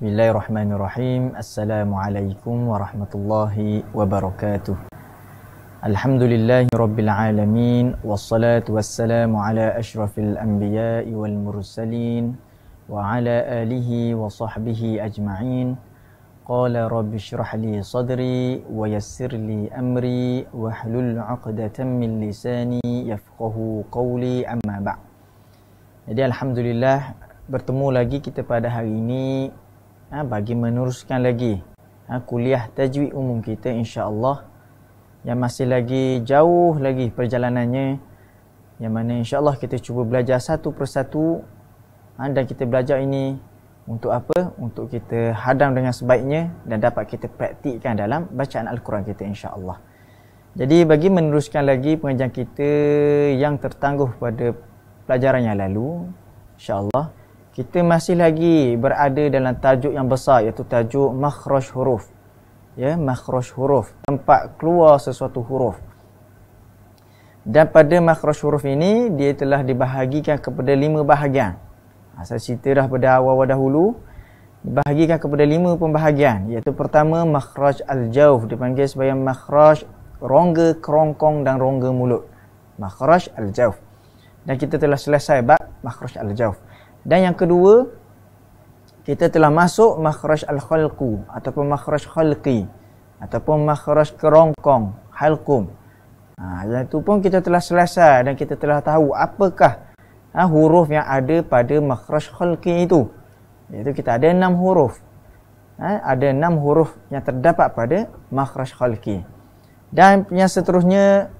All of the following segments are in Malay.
بسم الله الرحمن الرحيم السلام عليكم ورحمة الله وبركاته الحمد لله رب العالمين والصلاة والسلام على أشرف الأنبياء والمرسلين وعلى آله وصحبه أجمعين قال رب اشرح لي صدري ويسر لي أمري واحلل عقدة من لساني يفقه قولي أما بعد الحمد لله bertemu lagi kita pada hari ini ha, bagi meneruskan lagi ha, kuliah tajwid umum kita insya-Allah yang masih lagi jauh lagi perjalanannya yang mana insya-Allah kita cuba belajar satu persatu ha, dan kita belajar ini untuk apa? Untuk kita hadam dengan sebaiknya dan dapat kita praktikkan dalam bacaan Al-Quran kita insya-Allah. Jadi bagi meneruskan lagi pengajian kita yang tertangguh pada pelajaran yang lalu, insya-Allah kita masih lagi berada dalam tajuk yang besar iaitu tajuk makhraj huruf ya makhraj huruf tempat keluar sesuatu huruf dan pada makhraj huruf ini dia telah dibahagikan kepada lima bahagian ha, saya cerita dah pada awal-awal dahulu dibahagikan kepada lima pembahagian iaitu pertama makhraj al-jauf dipanggil sebagai makhraj rongga kerongkong dan rongga mulut makhraj al-jauf dan kita telah selesai bab makhraj al-jauf dan yang kedua, kita telah masuk makhraj al-khalqu ataupun makhraj khalqi ataupun makhraj kerongkong halkum. Ha, yang itu pun kita telah selesai dan kita telah tahu apakah ha, huruf yang ada pada makhraj khalqi itu. Iaitu kita ada enam huruf. Ha, ada enam huruf yang terdapat pada makhraj khalqi. Dan yang seterusnya,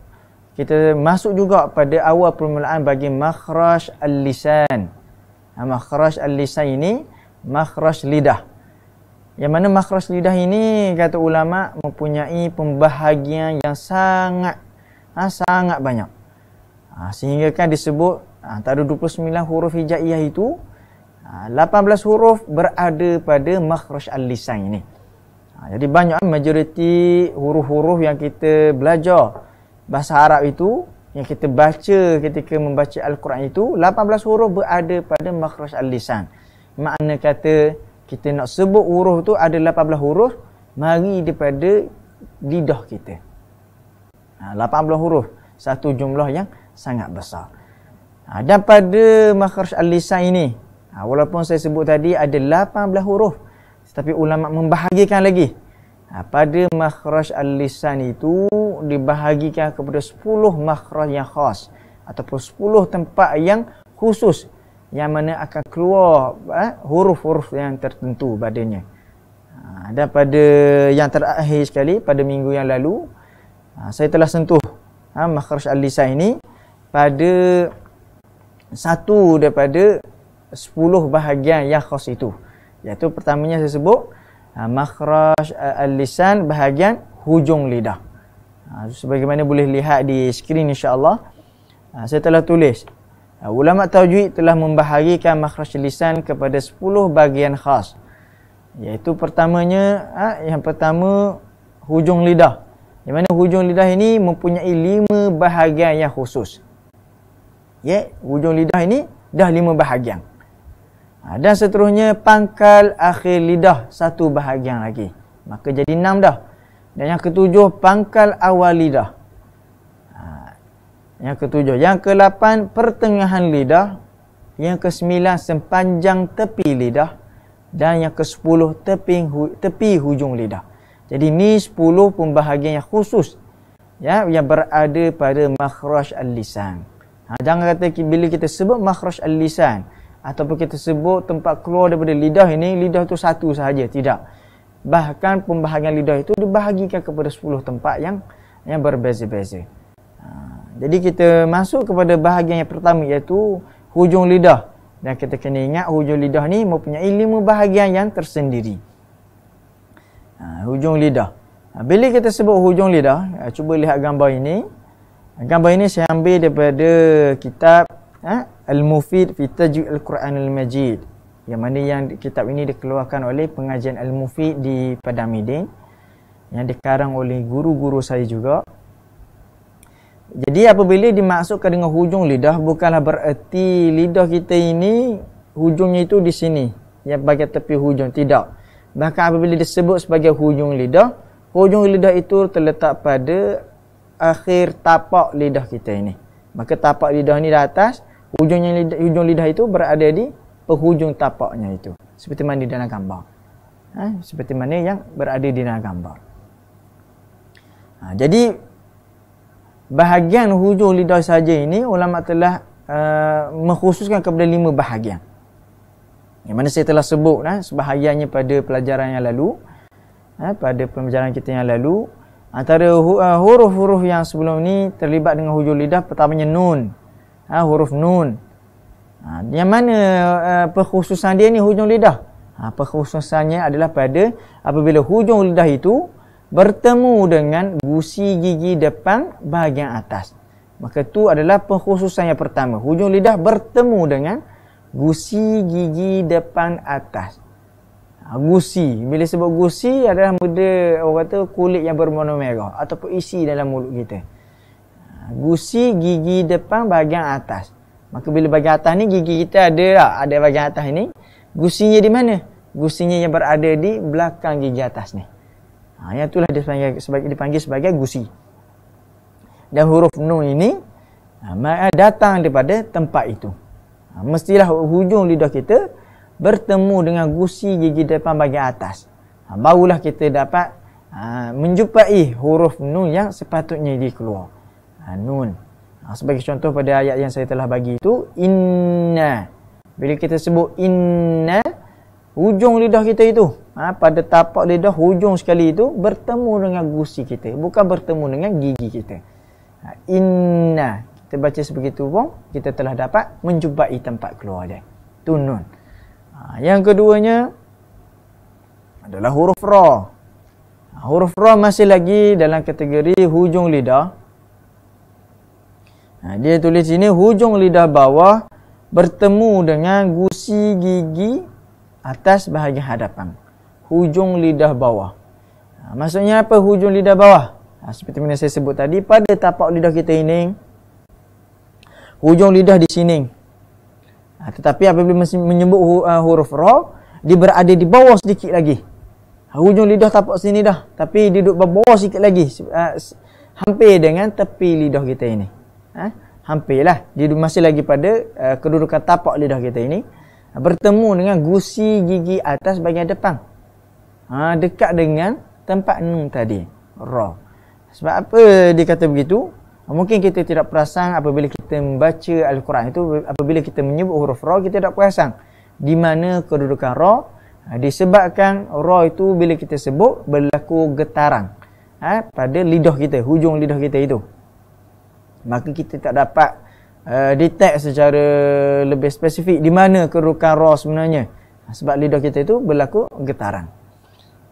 kita masuk juga pada awal permulaan bagi makhraj al-lisan makhraj al-lisan ini makhraj lidah. Yang mana makhraj lidah ini kata ulama mempunyai pembahagian yang sangat ha, sangat banyak. Ha, sehingga kan disebut ha, antara 29 huruf hijaiyah itu ha, 18 huruf berada pada makhraj al-lisan ini. Ha, jadi banyak majoriti huruf-huruf yang kita belajar bahasa Arab itu yang kita baca ketika membaca Al-Quran itu 18 huruf berada pada makhraj al-lisan. Makna kata kita nak sebut huruf tu ada 18 huruf mari daripada lidah kita. 18 ha, huruf satu jumlah yang sangat besar. Ha, dan pada makhraj al-lisan ini ha, walaupun saya sebut tadi ada 18 huruf tetapi ulama membahagikan lagi Ha, pada makhraj al-lisan itu dibahagikan kepada 10 makhraj yang khas ataupun 10 tempat yang khusus yang mana akan keluar ha, huruf-huruf yang tertentu badannya. Ha, dan pada yang terakhir sekali pada minggu yang lalu ha, saya telah sentuh ha, makhraj al-lisan ini pada satu daripada 10 bahagian yang khas itu. Iaitu pertamanya saya sebut ha, makhraj eh, al-lisan bahagian hujung lidah. Ha, sebagaimana boleh lihat di skrin insya-Allah. Ha, saya telah tulis. Ha, ulama tajwid telah membahagikan makhraj lisan kepada 10 bahagian khas. Iaitu pertamanya ha, yang pertama hujung lidah. Di mana hujung lidah ini mempunyai 5 bahagian yang khusus. Ya, hujung lidah ini dah 5 bahagian. Ha, dan seterusnya pangkal akhir lidah satu bahagian lagi. Maka jadi enam dah. Dan yang ketujuh pangkal awal lidah. Ha, yang ketujuh. Yang kelapan pertengahan lidah. Yang kesembilan sepanjang tepi lidah. Dan yang kesepuluh tepi, tepi hujung lidah. Jadi ni sepuluh pembahagian yang khusus ya yang berada pada makhraj al-lisan. Ha, jangan kata bila kita sebut makhraj al-lisan, ataupun kita sebut tempat keluar daripada lidah ini lidah itu satu sahaja tidak bahkan pembahagian lidah itu dibahagikan kepada 10 tempat yang yang berbeza-beza ha, jadi kita masuk kepada bahagian yang pertama iaitu hujung lidah dan kita kena ingat hujung lidah ini mempunyai lima bahagian yang tersendiri ha, hujung lidah ha, bila kita sebut hujung lidah cuba lihat gambar ini gambar ini saya ambil daripada kitab Al-Mufid fi Tajwid Al-Quran Al-Majid. Yang mana yang kitab ini dikeluarkan oleh pengajian Al-Mufid di Padang Midin yang dikarang oleh guru-guru saya juga. Jadi apabila dimasukkan dengan hujung lidah bukanlah bererti lidah kita ini hujungnya itu di sini yang bagi tepi hujung tidak. Bahkan apabila disebut sebagai hujung lidah, hujung lidah itu terletak pada akhir tapak lidah kita ini. Maka tapak lidah ini di atas hujung lidah, hujung lidah itu berada di penghujung tapaknya itu seperti mana di dalam gambar ha? seperti mana yang berada di dalam gambar ha, jadi bahagian hujung lidah saja ini ulama telah uh, mengkhususkan kepada lima bahagian yang mana saya telah sebut nah, ha, sebahagiannya pada pelajaran yang lalu eh, pada pembelajaran kita yang lalu antara uh, huruf-huruf yang sebelum ini terlibat dengan hujung lidah pertamanya nun ha, huruf nun. Ha, yang mana uh, perkhususan dia ni hujung lidah. Ha, perkhususannya adalah pada apabila hujung lidah itu bertemu dengan gusi gigi depan bahagian atas. Maka itu adalah perkhususan yang pertama. Hujung lidah bertemu dengan gusi gigi depan atas. Ha, gusi. Bila sebut gusi adalah benda orang kata kulit yang bermono merah ataupun isi dalam mulut kita gusi gigi depan bahagian atas. Maka bila bahagian atas ni gigi kita ada tak? Ada bahagian atas ni. Gusinya di mana? Gusinya yang berada di belakang gigi atas ni. Ha, yang itulah dia dipanggil, sebagai, dipanggil sebagai gusi. Dan huruf nun ini ha, datang daripada tempat itu. Ha, mestilah hujung lidah kita bertemu dengan gusi gigi depan bahagian atas. Ha, barulah kita dapat menjumpai huruf nun yang sepatutnya dikeluarkan ha, nun ha, sebagai contoh pada ayat yang saya telah bagi itu inna bila kita sebut inna hujung lidah kita itu ha, pada tapak lidah hujung sekali itu bertemu dengan gusi kita bukan bertemu dengan gigi kita ha, inna kita baca sebegitu pun kita telah dapat menjubai tempat keluar dia tu nun ha, yang keduanya adalah huruf ra Huruf ra masih lagi dalam kategori hujung lidah Ha, dia tulis sini hujung lidah bawah bertemu dengan gusi gigi atas bahagian hadapan. Hujung lidah bawah. Ha, maksudnya apa hujung lidah bawah? Ha, seperti mana saya sebut tadi, pada tapak lidah kita ini, hujung lidah di sini. Ha, tetapi apabila menyebut hu, uh, huruf R, dia berada di bawah sedikit lagi. Ha, hujung lidah tapak sini dah. Tapi duduk bawah sedikit lagi. Uh, hampir dengan tepi lidah kita ini eh, hampirlah dia masih lagi pada uh, kedudukan tapak lidah kita ini bertemu dengan gusi gigi atas bahagian depan ha, dekat dengan tempat nun tadi ra sebab apa dia kata begitu Mungkin kita tidak perasan apabila kita membaca Al-Quran itu apabila kita menyebut huruf ra kita tidak perasan di mana kedudukan ra ha, disebabkan ra itu bila kita sebut berlaku getaran ha, pada lidah kita hujung lidah kita itu maka kita tak dapat uh, detect secara lebih spesifik di mana kerukan roh sebenarnya ha, sebab lidah kita itu berlaku getaran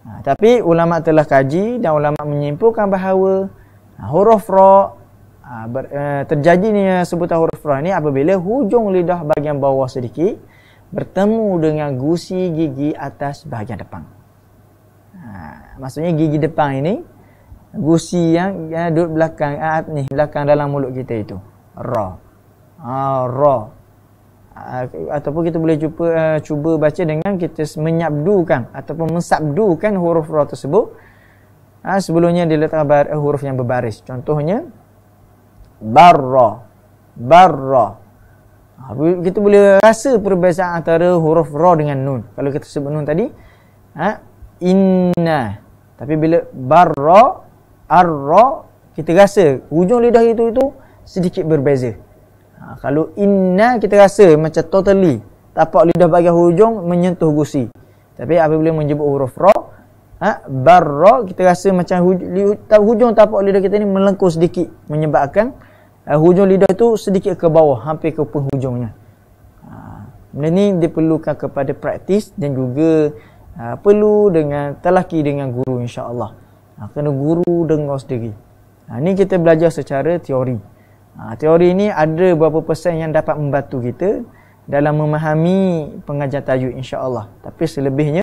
ha, tapi ulama telah kaji dan ulama menyimpulkan bahawa ha, huruf roh ha, ber, uh, terjadinya sebutan huruf roh ini apabila hujung lidah bahagian bawah sedikit bertemu dengan gusi gigi atas bahagian depan ha, maksudnya gigi depan ini gusi yang ya, duduk belakang ah, ni belakang dalam mulut kita itu ra ha, ra ataupun kita boleh cuba uh, cuba baca dengan kita menyabdukan ataupun mensabdukan huruf ra tersebut ha, sebelumnya dia bar, uh, huruf yang berbaris contohnya barra barra ha, kita boleh rasa perbezaan antara huruf ra dengan nun kalau kita sebut nun tadi ha, inna tapi bila barra ar kita rasa hujung lidah itu itu sedikit berbeza. Ha, kalau inna kita rasa macam totally tapak lidah bahagian hujung menyentuh gusi. Tapi apabila menyebut huruf ra, ha, barra kita rasa macam huj, hujung tapak lidah kita ni melengkung sedikit menyebabkan uh, hujung lidah itu sedikit ke bawah hampir ke penghujungnya. Ha, benda ni diperlukan kepada praktis dan juga uh, perlu dengan telaki dengan guru insya-Allah ha, kena guru dengar sendiri ha, ni kita belajar secara teori ha, teori ini ada beberapa persen yang dapat membantu kita dalam memahami pengajar tajuk, insya-Allah tapi selebihnya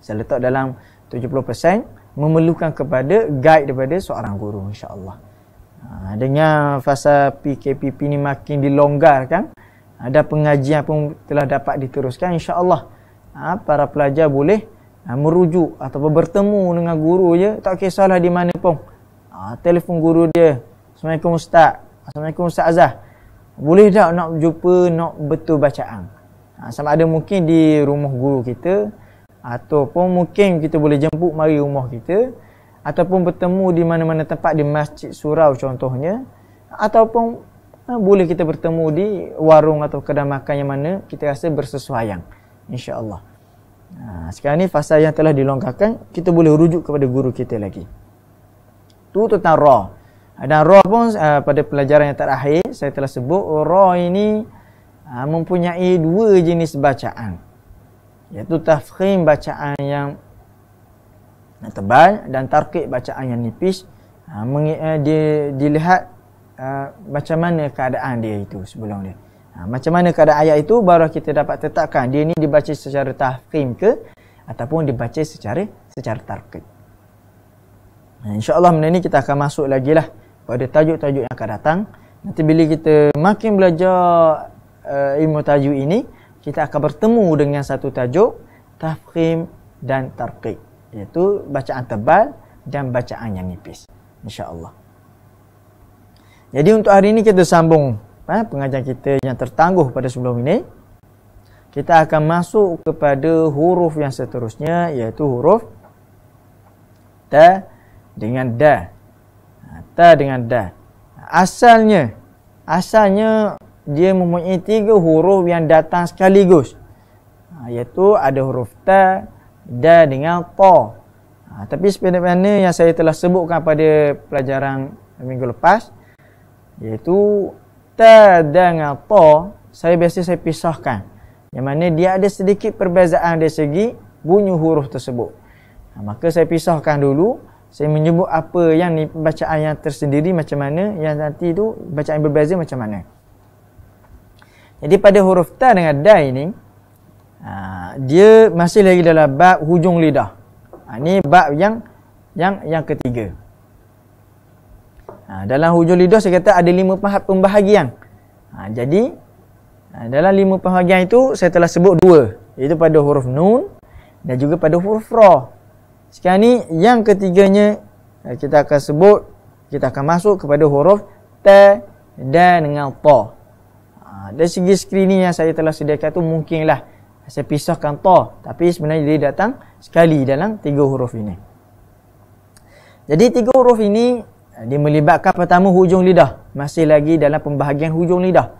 saya letak dalam 70% memerlukan kepada guide daripada seorang guru insya-Allah. Ha, dengan fasa PKPP ini makin dilonggarkan, ada pengajian pun telah dapat diteruskan insya-Allah. Ha, para pelajar boleh ha, merujuk atau bertemu dengan guru je tak kisahlah di mana pun ha, telefon guru dia Assalamualaikum Ustaz Assalamualaikum Ustaz Azah boleh tak nak jumpa nak betul bacaan ha, sama ada mungkin di rumah guru kita ataupun mungkin kita boleh jemput mari rumah kita ataupun bertemu di mana-mana tempat di masjid surau contohnya ataupun ha, boleh kita bertemu di warung atau kedai makan yang mana kita rasa bersesuaian insyaallah Ha, sekarang ni fasa yang telah dilonggarkan, kita boleh rujuk kepada guru kita lagi. Tu tentang roh. Ha, dan roh pun uh, pada pelajaran yang terakhir, saya telah sebut, roh ini uh, mempunyai dua jenis bacaan. Iaitu tafkhim bacaan yang tebal dan tarqib bacaan yang nipis. Uh, eh, dia, dilihat uh, macam mana keadaan dia itu sebelum dia. Ha, macam mana keadaan ayat itu baru kita dapat tetapkan dia ni dibaca secara tahkim ke ataupun dibaca secara secara tarkib. Ha, InsyaAllah benda ni kita akan masuk lagi lah pada tajuk-tajuk yang akan datang. Nanti bila kita makin belajar uh, ilmu tajuk ini, kita akan bertemu dengan satu tajuk tafkim dan tarkib. Iaitu bacaan tebal dan bacaan yang nipis. InsyaAllah. Jadi untuk hari ini kita sambung eh, pengajian kita yang tertangguh pada sebelum ini kita akan masuk kepada huruf yang seterusnya iaitu huruf ta dengan da ha, ta dengan da asalnya asalnya dia mempunyai tiga huruf yang datang sekaligus ha, iaitu ada huruf ta da dengan ta Ha, tapi sebenarnya yang saya telah sebutkan pada pelajaran minggu lepas iaitu dengan tadangata saya biasa saya pisahkan yang mana dia ada sedikit perbezaan dari segi bunyi huruf tersebut ha, maka saya pisahkan dulu saya menyebut apa yang ni bacaan yang tersendiri macam mana yang nanti tu bacaan berbeza macam mana jadi pada huruf ta dengan da ini ha, dia masih lagi dalam bab hujung lidah ha, ini bab yang yang yang ketiga Ha, dalam hujung lidah saya kata ada lima pahat pembahagian. Ha, jadi ha, dalam lima pembahagian itu saya telah sebut dua. Iaitu pada huruf nun dan juga pada huruf ra. Sekarang ni yang ketiganya eh, kita akan sebut kita akan masuk kepada huruf ta dan dengan ta. Ha, dari segi skrin ni yang saya telah sediakan tu mungkinlah saya pisahkan ta tapi sebenarnya dia datang sekali dalam tiga huruf ini. Jadi tiga huruf ini Ha, dia melibatkan pertama hujung lidah masih lagi dalam pembahagian hujung lidah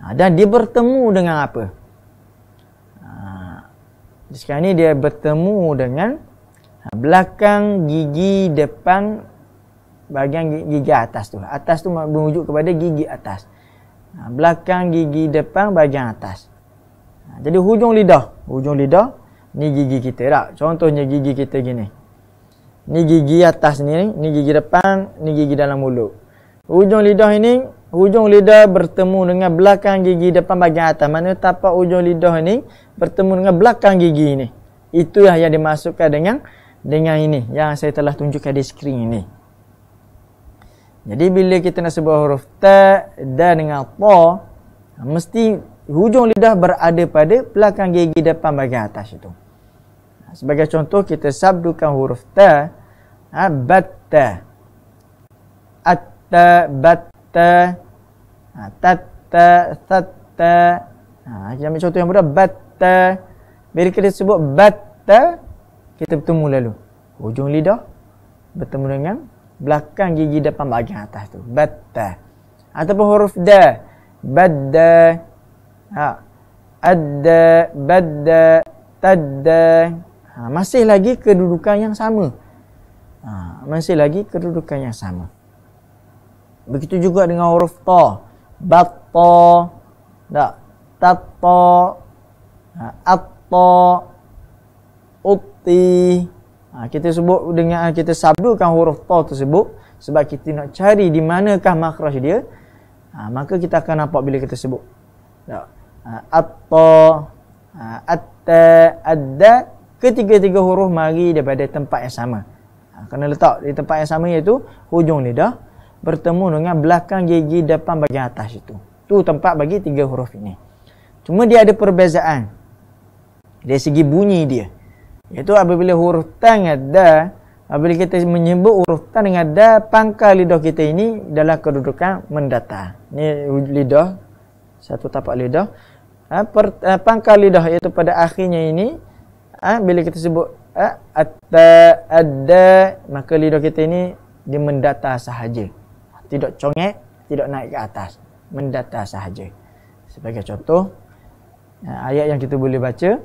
ha, dan dia bertemu dengan apa ha, sekarang ni dia bertemu dengan belakang gigi depan bahagian gigi atas tu atas tu merujuk kepada gigi atas belakang gigi depan bahagian atas jadi hujung lidah hujung lidah ni gigi kita tak lah. contohnya gigi kita gini Ni gigi atas ni, ni gigi depan, ni gigi dalam mulut. Hujung lidah ini, hujung lidah bertemu dengan belakang gigi depan bagian atas. Mana tapak hujung lidah ini bertemu dengan belakang gigi ini. Itulah yang dimasukkan dengan dengan ini yang saya telah tunjukkan di skrin ini. Jadi bila kita nak sebut huruf T dan dengan P mesti hujung lidah berada pada belakang gigi depan bagian atas itu sebagai contoh kita sabdukan huruf ta ha batta atta batta ha tatta satta ha kita ambil contoh yang mudah batta bila kita sebut batta kita bertemu lalu hujung lidah bertemu dengan belakang gigi depan bahagian atas tu batta ataupun huruf da badda ha adda badda tadda Ha, masih lagi kedudukan yang sama. Ha, masih lagi kedudukan yang sama. Begitu juga dengan huruf ta. Bat ta. Tak. Tat ta. Ha, Utti. Ha, kita sebut dengan ha, kita sabdukan huruf ta tersebut. Sebab kita nak cari di manakah makhraj dia. Ha, maka kita akan nampak bila kita sebut. Tak. Ha, At ta. Ha, At ta ketiga-tiga huruf mari daripada tempat yang sama. Ha, kena letak di tempat yang sama iaitu hujung lidah bertemu dengan belakang gigi depan bahagian atas itu. Tu tempat bagi tiga huruf ini. Cuma dia ada perbezaan dari segi bunyi dia. Iaitu apabila huruf tan ada apabila kita menyebut huruf tan dengan da pangkal lidah kita ini dalam kedudukan mendata. Ini lidah satu tapak lidah. Ha, per, uh, pangkal lidah iaitu pada akhirnya ini ha, bila kita sebut ha, ada ada maka lidah kita ini dia mendata sahaja. Tidak congek, tidak naik ke atas. Mendata sahaja. Sebagai contoh ha, ayat yang kita boleh baca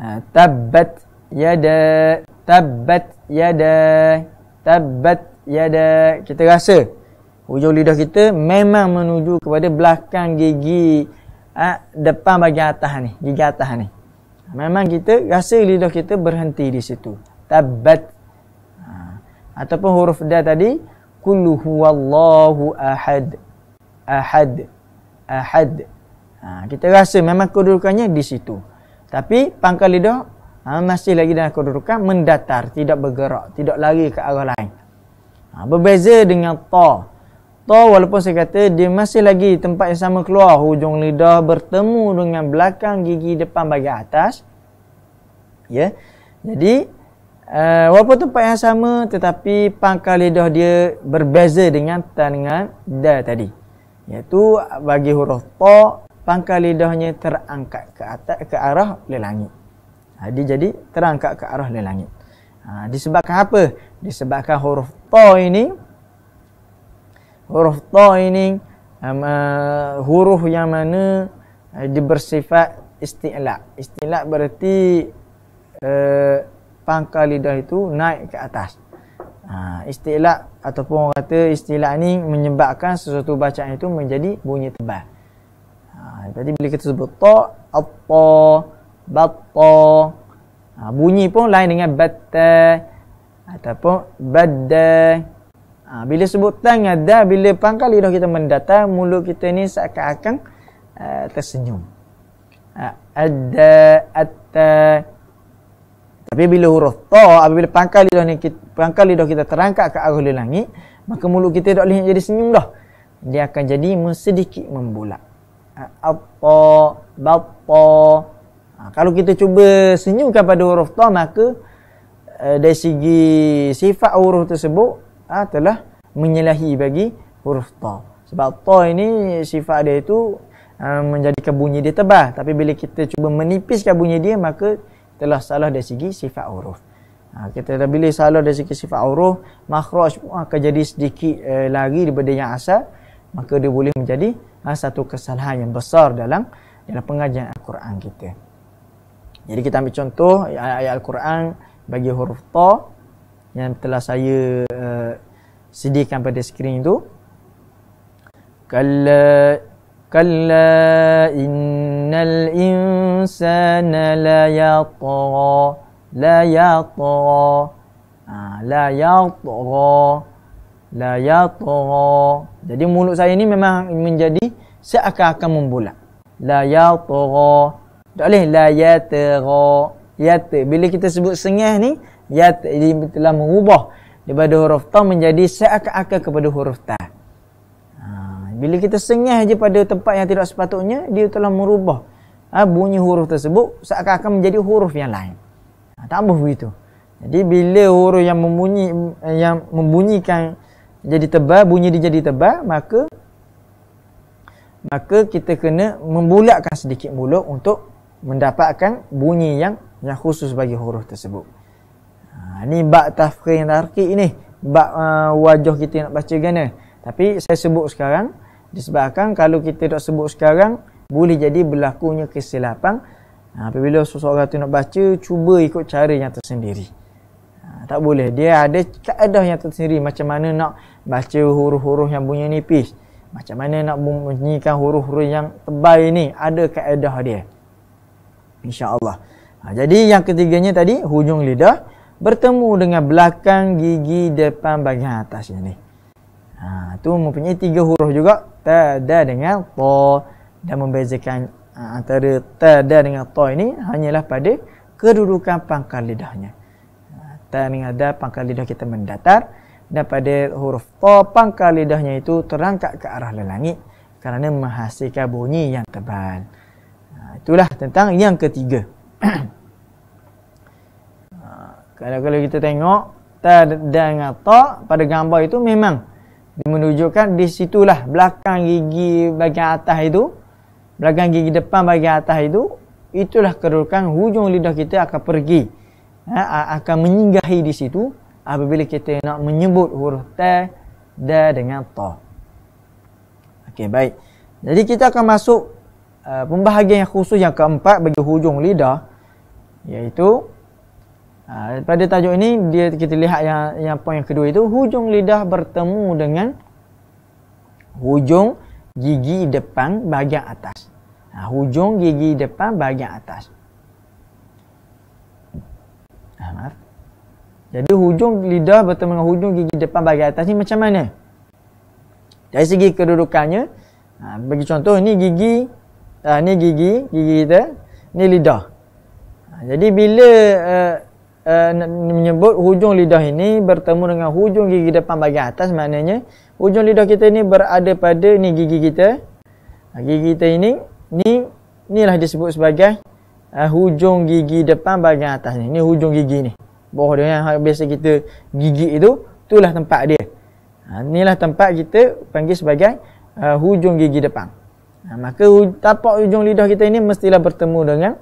ha, tabbat yada tabbat yada tabbat yada kita rasa hujung lidah kita memang menuju kepada belakang gigi ha, depan bagian atas ni gigi atas ni Memang kita rasa lidah kita berhenti di situ. Tabat. Ha. Ataupun huruf da tadi. Kullu huwallahu ahad. Ahad. Ahad. Ha. Kita rasa memang kedudukannya di situ. Tapi pangkal lidah ha, masih lagi dalam kedudukan mendatar. Tidak bergerak. Tidak lari ke arah lain. Ha. Berbeza dengan ta. Ta. Hatta walaupun saya kata dia masih lagi tempat yang sama keluar hujung lidah bertemu dengan belakang gigi depan bagian atas. Ya. Yeah. Jadi uh, walaupun tempat yang sama tetapi pangkal lidah dia berbeza dengan tangan dengan da tadi. Yaitu bagi huruf ta pangkal lidahnya terangkat ke atas ke arah langit. Ha, dia jadi terangkat ke arah langit. Ha, disebabkan apa? Disebabkan huruf ta ini huruf ta ini um, uh, eh, huruf yang mana uh, eh, dia bersifat isti'la. Isti'la berarti uh, eh, pangkal lidah itu naik ke atas. Ha, istilah ataupun orang kata istilah ini menyebabkan sesuatu bacaan itu menjadi bunyi tebal. Ha, jadi bila kita sebut ta, atta, batta, ha, bunyi pun lain dengan batta ataupun badda. Ha, bila sebutan ada, bila pangkal lidah kita mendatang, mulut kita ni seakan-akan uh, tersenyum. Ha, ada, ada. Tapi bila huruf to, apabila pangkal lidah ni pangkal lidah kita terangkat ke arah langit, maka mulut kita tak boleh jadi senyum dah. Dia akan jadi sedikit membulat. Ha, apa, bapa. Ha, kalau kita cuba senyum kepada huruf to, maka uh, dari segi sifat huruf tersebut, ha, telah menyalahi bagi huruf ta. Sebab ta ini sifat dia itu ha, menjadikan bunyi dia tebal. Tapi bila kita cuba menipiskan bunyi dia, maka telah salah dari segi sifat huruf. Ha, kita dah bila salah dari segi sifat huruf, makhraj pun akan jadi sedikit eh, lagi daripada yang asal. Maka dia boleh menjadi ha, satu kesalahan yang besar dalam dalam pengajian Al-Quran kita. Jadi kita ambil contoh ayat-ayat Al-Quran bagi huruf ta yang telah saya uh, sediakan pada skrin itu kal kal innal insana la yatgha la yatgha ha, la yatgha la yatgha jadi mulut saya ni memang menjadi seakan-akan membulat la yatgha tak boleh la yatgha yat bila kita sebut sengih ni ya telah mengubah daripada huruf ta menjadi seakan-akan kepada huruf ta. Ha, bila kita sengih je pada tempat yang tidak sepatutnya, dia telah merubah ha, bunyi huruf tersebut seakan-akan menjadi huruf yang lain. Ha, tambah begitu. Jadi bila huruf yang membunyi yang membunyikan jadi tebal, bunyi dia jadi tebal, maka maka kita kena membulatkan sedikit mulut untuk mendapatkan bunyi yang yang khusus bagi huruf tersebut. Ha, ni bab tafkir yang tarkik ni bab uh, wajah kita nak baca gana tapi saya sebut sekarang disebabkan kalau kita tak sebut sekarang boleh jadi berlakunya kesilapan ha, apabila seseorang tu nak baca cuba ikut cara yang tersendiri ha, tak boleh dia ada kaedah yang tersendiri macam mana nak baca huruf-huruf yang bunyi nipis macam mana nak bunyikan huruf-huruf yang tebal ni ada kaedah dia insyaallah ha, jadi yang ketiganya tadi hujung lidah bertemu dengan belakang gigi depan bahagian atasnya ni. Ha, tu mempunyai tiga huruf juga. Tada dengan to. Dan membezakan ha, antara tada dengan to ini hanyalah pada kedudukan pangkal lidahnya. Ha, ta dengan da, pangkal lidah kita mendatar. Dan pada huruf to, pangkal lidahnya itu terangkat ke arah lelangit. Kerana menghasilkan bunyi yang tebal. Ha, itulah tentang yang ketiga. Kalau kalau kita tengok tadangata pada gambar itu memang menunjukkan di situlah belakang gigi bagian atas itu belakang gigi depan bagian atas itu itulah kerulkan hujung lidah kita akan pergi ha, akan menyinggahi di situ apabila kita nak menyebut huruf ta da dengan ta okey baik jadi kita akan masuk uh, pembahagian yang khusus yang keempat bagi hujung lidah iaitu Ha, pada tajuk ini dia kita lihat yang yang poin yang kedua itu hujung lidah bertemu dengan hujung gigi depan bahagian atas. Ha, hujung gigi depan bahagian atas. Ha, Jadi hujung lidah bertemu dengan hujung gigi depan bahagian atas ni macam mana? Dari segi kedudukannya, ha, bagi contoh ni gigi ha, ni gigi, gigi kita, ni lidah. Ha, jadi bila uh, uh, menyebut hujung lidah ini bertemu dengan hujung gigi depan bahagian atas maknanya hujung lidah kita ini berada pada ni gigi kita gigi kita ini ni inilah disebut sebagai uh, hujung gigi depan bahagian atas ni ni hujung gigi ni bawah dia yang biasa kita gigi itu itulah tempat dia ha, inilah tempat kita panggil sebagai uh, hujung gigi depan ha, maka hu- tapak hujung lidah kita ini mestilah bertemu dengan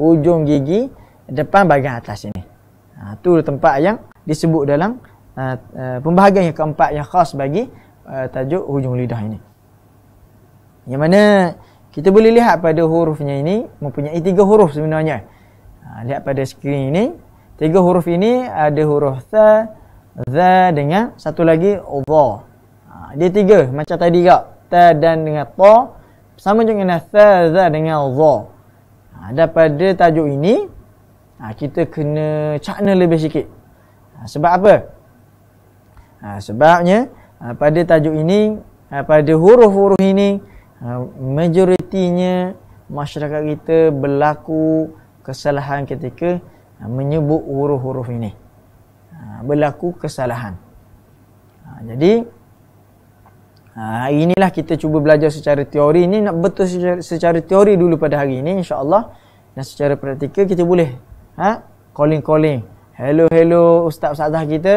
hujung gigi depan bahagian atas ini itu ha, tempat yang disebut dalam ha, uh, pembahagian yang keempat yang khas bagi uh, tajuk hujung lidah ini. Yang mana kita boleh lihat pada hurufnya ini mempunyai tiga huruf sebenarnya. Ha, lihat pada skrin ini. Tiga huruf ini ada huruf Tha, Tha dengan satu lagi Tha. Ha, dia tiga macam tadi kak. Tha dan dengan Tha. Sama juga dengan Tha, Tha dengan Tha. Ha, pada tajuk ini, ha, kita kena cakna lebih sikit ha, sebab apa ha, sebabnya ha, pada tajuk ini ha, pada huruf-huruf ini ha, majoritinya masyarakat kita berlaku kesalahan ketika ha, menyebut huruf-huruf ini ha, berlaku kesalahan ha, jadi ha, Hari inilah kita cuba belajar secara teori ni nak betul secara, secara teori dulu pada hari ini insyaallah dan secara praktikal kita boleh ha? calling calling hello hello ustaz ustazah kita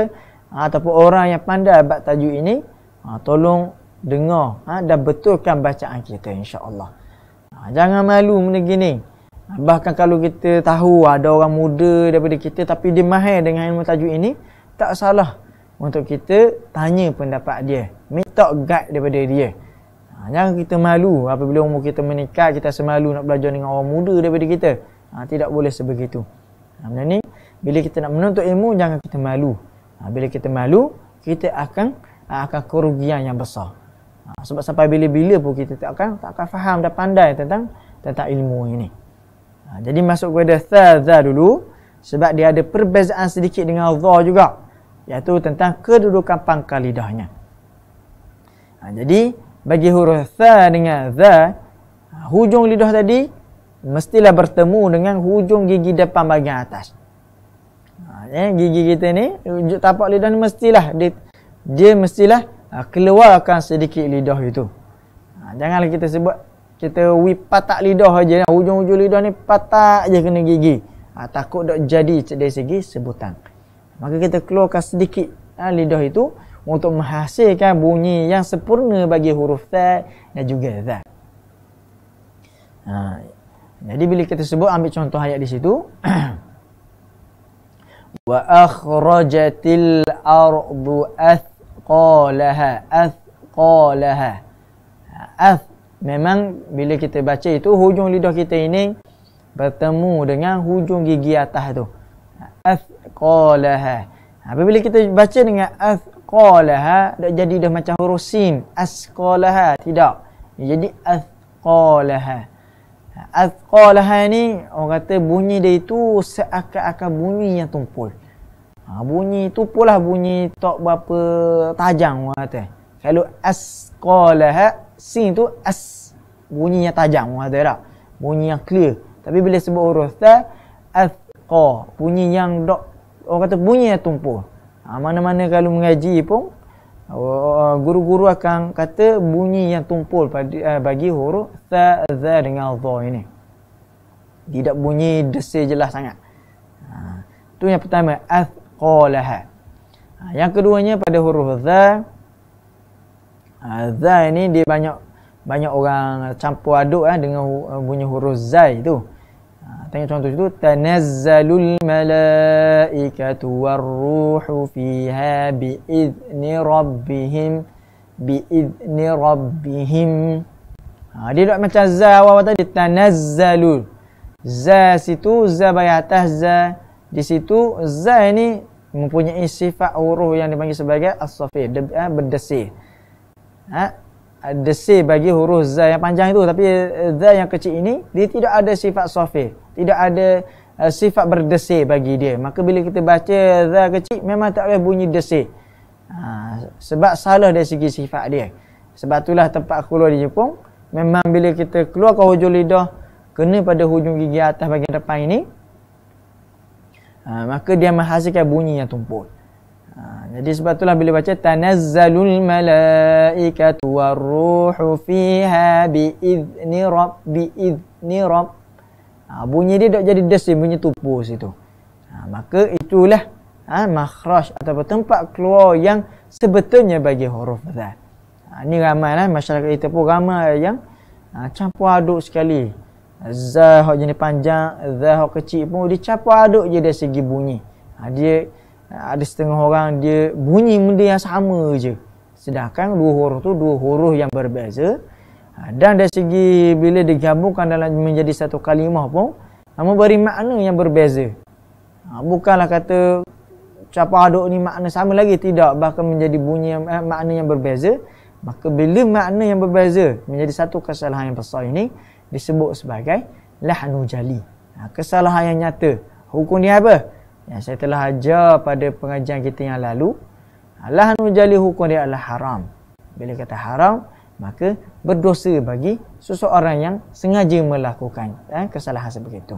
ha, ataupun orang yang pandai bab tajwid ini ha, tolong dengar ha, dan betulkan bacaan kita insyaallah ha, jangan malu benda gini ha, bahkan kalau kita tahu ada orang muda daripada kita tapi dia mahir dengan ilmu tajwid ini tak salah untuk kita tanya pendapat dia minta guide daripada dia ha, jangan kita malu apabila umur kita meningkat kita semalu nak belajar dengan orang muda daripada kita ha, tidak boleh sebegitu Ha, benda ni bila kita nak menuntut ilmu jangan kita malu. Ha, bila kita malu kita akan ha, akan kerugian yang besar. Ha, sebab sampai bila-bila pun kita tak akan tak akan faham dan pandai tentang tentang ilmu ini. Ha, jadi masuk kepada thaza dulu sebab dia ada perbezaan sedikit dengan dha juga iaitu tentang kedudukan pangkal lidahnya. Ha, jadi bagi huruf tha dengan za ha, hujung lidah tadi mestilah bertemu dengan hujung gigi depan bahagian atas. Ha, eh, gigi kita ni, hujung tapak lidah ni mestilah dia, dia mestilah ha, keluarkan sedikit lidah itu. Ha, janganlah kita sebut kita wi patak lidah aja nah. hujung-hujung lidah ni patak aja kena gigi. Ha, takut dok jadi dari segi sebutan. Maka kita keluarkan sedikit ha, lidah itu untuk menghasilkan bunyi yang sempurna bagi huruf ta dan juga za. Ha, jadi bila kita sebut ambil contoh ayat di situ wa akhrajatil ardu athqalaha athqalaha ath memang bila kita baca itu hujung lidah kita ini bertemu dengan hujung gigi atas tu athqalaha Apa bila kita baca dengan athqalaha dah jadi dah macam huruf sin asqalaha tidak jadi athqalaha Azqalaha ni orang kata bunyi dia itu seakan-akan bunyi yang tumpul. Ha, bunyi tu pula bunyi tak berapa tajam orang kata. Kalau asqalaha sin tu as bunyi yang tajam orang kata tak? Bunyi yang clear. Tapi bila sebut huruf ta asqa bunyi yang dok orang kata bunyi yang tumpul. Ha, mana-mana kalau mengaji pun guru-guru akan kata bunyi yang tumpul eh, bagi huruf tha za dengan dha ini. Tidak bunyi desir jelas sangat. Ha yang pertama athqalah. Ha yang keduanya pada huruf za za ha, ini dia banyak banyak orang campur aduk eh, dengan bunyi huruf zai tu tanya contoh itu tanazzalul malaikatu warruhu fiha biizni rabbihim biizni rabbihim ha, dia duduk macam za awal tadi tanazzalul za situ za bayatah za di situ za ini mempunyai sifat huruf yang dipanggil sebagai as-safir ha, berdesir ha? desir bagi huruf za yang panjang itu tapi eh, za yang kecil ini dia tidak ada sifat safir tidak ada uh, sifat berdesir bagi dia maka bila kita baca za kecil memang tak ada bunyi desir ha, sebab salah dari segi sifat dia sebab itulah tempat keluar di Jepung memang bila kita keluar ke hujung lidah kena pada hujung gigi atas bagian depan ini ha, maka dia menghasilkan bunyi yang tumpul Ha, jadi sebab itulah bila baca tanazzalul malaikatu waruhu fiha biizni rabbi izni rabb ha, bunyi dia dah jadi desin bunyi tupu situ ha, maka itulah ha, makhraj ataupun tempat keluar yang sebetulnya bagi huruf zat ha, ni ramai lah masyarakat kita pun ramai yang ha, campur aduk sekali zat yang jenis panjang zat yang kecil pun dia campur aduk je dari segi bunyi ha, dia ada setengah orang dia bunyi benda yang sama je sedangkan dua huruf tu dua huruf yang berbeza Ha, dan dari segi bila digabungkan dalam menjadi satu kalimah pun memberi makna yang berbeza. Ha, bukanlah kata siapa aduk ni makna sama lagi tidak bahkan menjadi bunyi yang, eh, makna yang berbeza maka bila makna yang berbeza menjadi satu kesalahan yang besar ini disebut sebagai lahnu jali ha, kesalahan yang nyata hukum dia apa ya, saya telah ajar pada pengajian kita yang lalu ha, lahnu jali hukum dia adalah haram bila kata haram maka berdosa bagi seseorang yang sengaja melakukan eh, kesalahan sebegitu.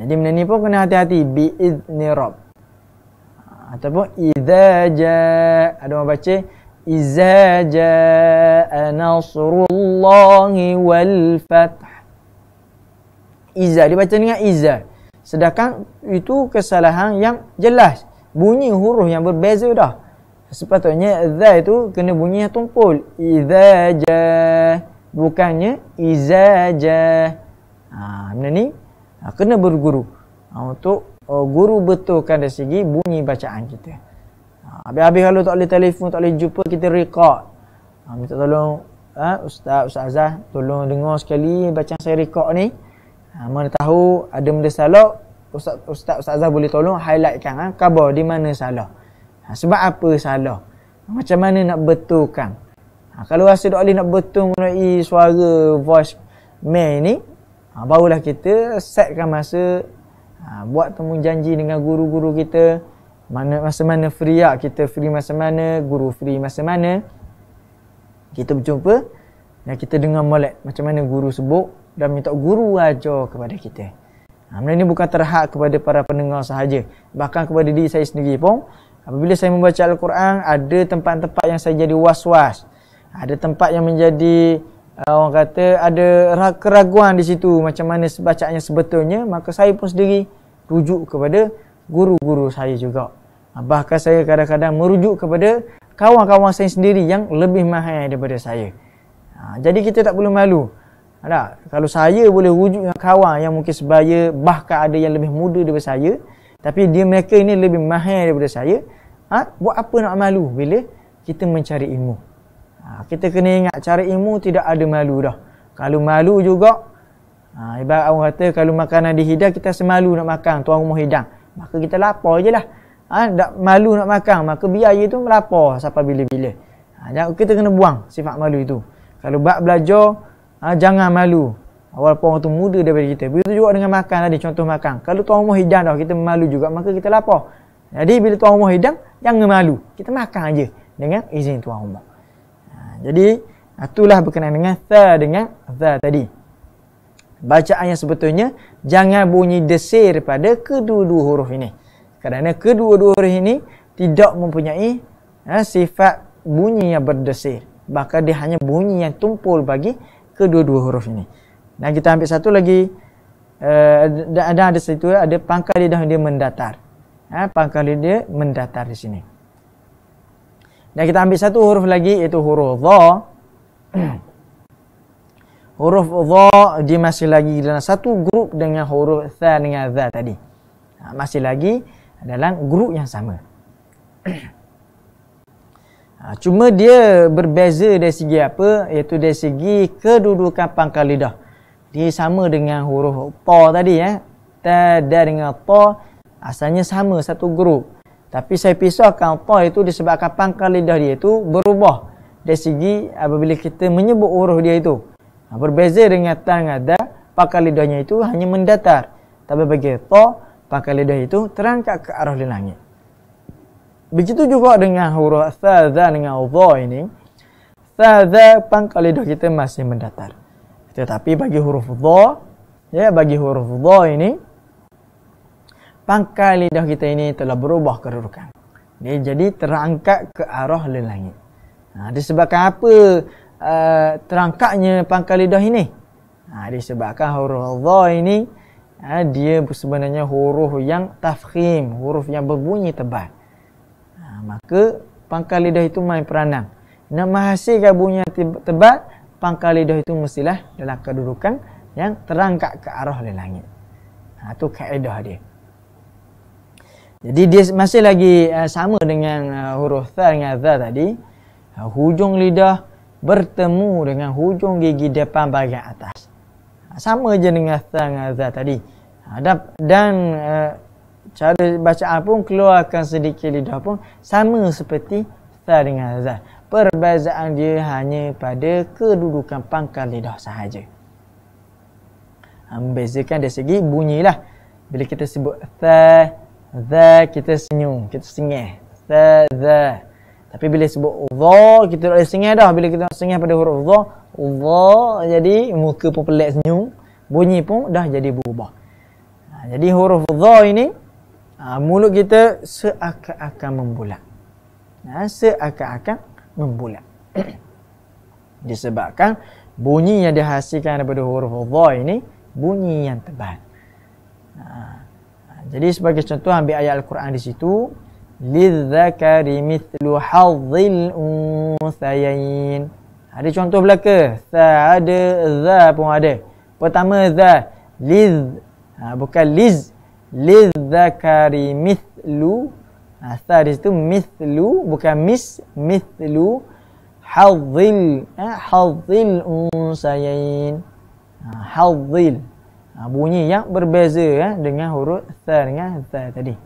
Jadi benda ni pun kena hati-hati biizni rabb. Ataupun idza ja ada orang baca idza ja nasrullahi wal fath. Iza dibaca dengan iza. Sedangkan itu kesalahan yang jelas. Bunyi huruf yang berbeza dah sepatutnya za itu kena bunyi tumpul iza ja bukannya iza ja ha benda ni ha, kena berguru ha, untuk uh, guru betulkan dari segi bunyi bacaan kita ha, habis-habis kalau tak boleh telefon tak boleh jumpa kita rekod ha, minta tolong ha, ustaz ustazah tolong dengar sekali bacaan saya rekod ni ha, mana tahu ada benda salah ustaz ustaz ustazah boleh tolong highlightkan ha, khabar di mana salah Ha, sebab apa salah? Ha, macam mana nak betulkan? Ha, kalau rasa tak boleh nak betul melalui suara voice mail ni, ha, barulah kita setkan masa ha, buat temu janji dengan guru-guru kita. Mana masa mana free lah. Kita free masa mana. Guru free masa mana. Kita berjumpa. Dan kita dengar molek. Macam mana guru sebut. Dan minta guru ajar kepada kita. Ha, benda ni bukan terhad kepada para pendengar sahaja. Bahkan kepada diri saya sendiri pun. Apabila saya membaca Al-Quran, ada tempat-tempat yang saya jadi was-was. Ada tempat yang menjadi eh, orang kata ada keraguan di situ macam mana bacaannya sebetulnya, maka saya pun sendiri rujuk kepada guru-guru saya juga. Ah, bahkan saya kadang-kadang merujuk kepada kawan-kawan saya sendiri yang lebih mahir daripada saya. Ah, jadi kita tak perlu malu. Ada kalau saya boleh rujuk dengan kawan yang mungkin sebaya, bahkan ada yang lebih muda daripada saya, tapi dia mereka ini lebih mahir daripada saya ha, buat apa nak malu bila kita mencari ilmu ha, kita kena ingat cari ilmu tidak ada malu dah kalau malu juga ha, ibarat orang kata kalau makanan dihidang kita semalu nak makan tuan rumah hidang maka kita lapar je lah ha, tak malu nak makan maka biar je tu lapar sampai bila-bila ha, kita kena buang sifat malu itu kalau buat belajar ha, jangan malu Walaupun orang tu muda daripada kita. Begitu juga dengan makan tadi. Contoh makan. Kalau tuan rumah hidang dah, kita malu juga. Maka kita lapar. Jadi, bila tuan rumah hidang, jangan malu. Kita makan aja dengan izin tuan rumah. Ha, jadi, itulah berkenaan dengan tha dengan tha tadi. Bacaan yang sebetulnya, jangan bunyi desir pada kedua-dua huruf ini. Kerana kedua-dua huruf ini tidak mempunyai ha, sifat bunyi yang berdesir. Bahkan dia hanya bunyi yang tumpul bagi kedua-dua huruf ini. Dan kita ambil satu lagi uh, ada ada situ ada pangkal lidah dia mendatar. Ha, pangkal lidah mendatar di sini. Dan kita ambil satu huruf lagi iaitu huruf dha. huruf dha dia masih lagi dalam satu grup dengan huruf tha dengan za tadi. Ha, masih lagi dalam grup yang sama. ha, cuma dia berbeza dari segi apa? Iaitu dari segi kedudukan pangkal lidah dia sama dengan huruf ta tadi ya. Ta da dengan ta asalnya sama satu grup. Tapi saya pisahkan ta itu disebabkan pangkal lidah dia itu berubah dari segi apabila kita menyebut huruf dia itu. Ha, berbeza dengan ta ada pangkal lidahnya itu hanya mendatar. Tapi bagi ta pangkal lidah itu terangkat ke arah di langit. Begitu juga dengan huruf tha dengan dha ini. Tha pangkal lidah kita masih mendatar. Tetapi bagi huruf dha ya bagi huruf dha ini pangkal lidah kita ini telah berubah kedudukan. Dia jadi terangkat ke arah lelangit. Ha, disebabkan apa uh, terangkatnya pangkal lidah ini? Ha, disebabkan huruf dha ini ha, dia sebenarnya huruf yang tafkhim, huruf yang berbunyi tebal. Ha, maka pangkal lidah itu main peranan. Nak menghasilkan bunyi tebal, pangkal lidah itu mestilah dalam kedudukan yang terangkat ke arah oleh langit. Ha, itu kaedah dia. Jadi dia masih lagi uh, sama dengan uh, huruf tha dengan tha tadi. Uh, hujung lidah bertemu dengan hujung gigi depan bahagian atas. Ha, sama je dengan tha dengan tha tadi. Ha, dan dan uh, cara bacaan pun keluarkan sedikit lidah pun sama seperti tha dengan tha perbezaan dia hanya pada kedudukan pangkal lidah sahaja. Ha, membezakan dari segi bunyilah. Bila kita sebut the, the kita senyum, kita sengih. the, the. Tapi bila sebut dha, kita tak boleh sengih dah. Bila kita sengih pada huruf dha, dha, jadi muka pun pelik senyum. Bunyi pun dah jadi berubah. Ha, jadi huruf dha ini, ha, mulut kita seakan-akan membulat. Ha, seakan-akan membulat. Disebabkan bunyi yang dihasilkan daripada huruf dha ini bunyi yang tebal. Ha. Jadi sebagai contoh ambil ayat al-Quran di situ lidzakari mithlu hadzil unthayain. Ada contoh belaka? Tha ada, za pun ada. Pertama za lidz ha, bukan liz lidzakari mithlu Athar ah, di situ mithlu bukan mis mithlu hadhil eh, hadhil unsayain. Ah, hadhil. Ah, bunyi yang berbeza eh, dengan huruf tha dengan tha tadi.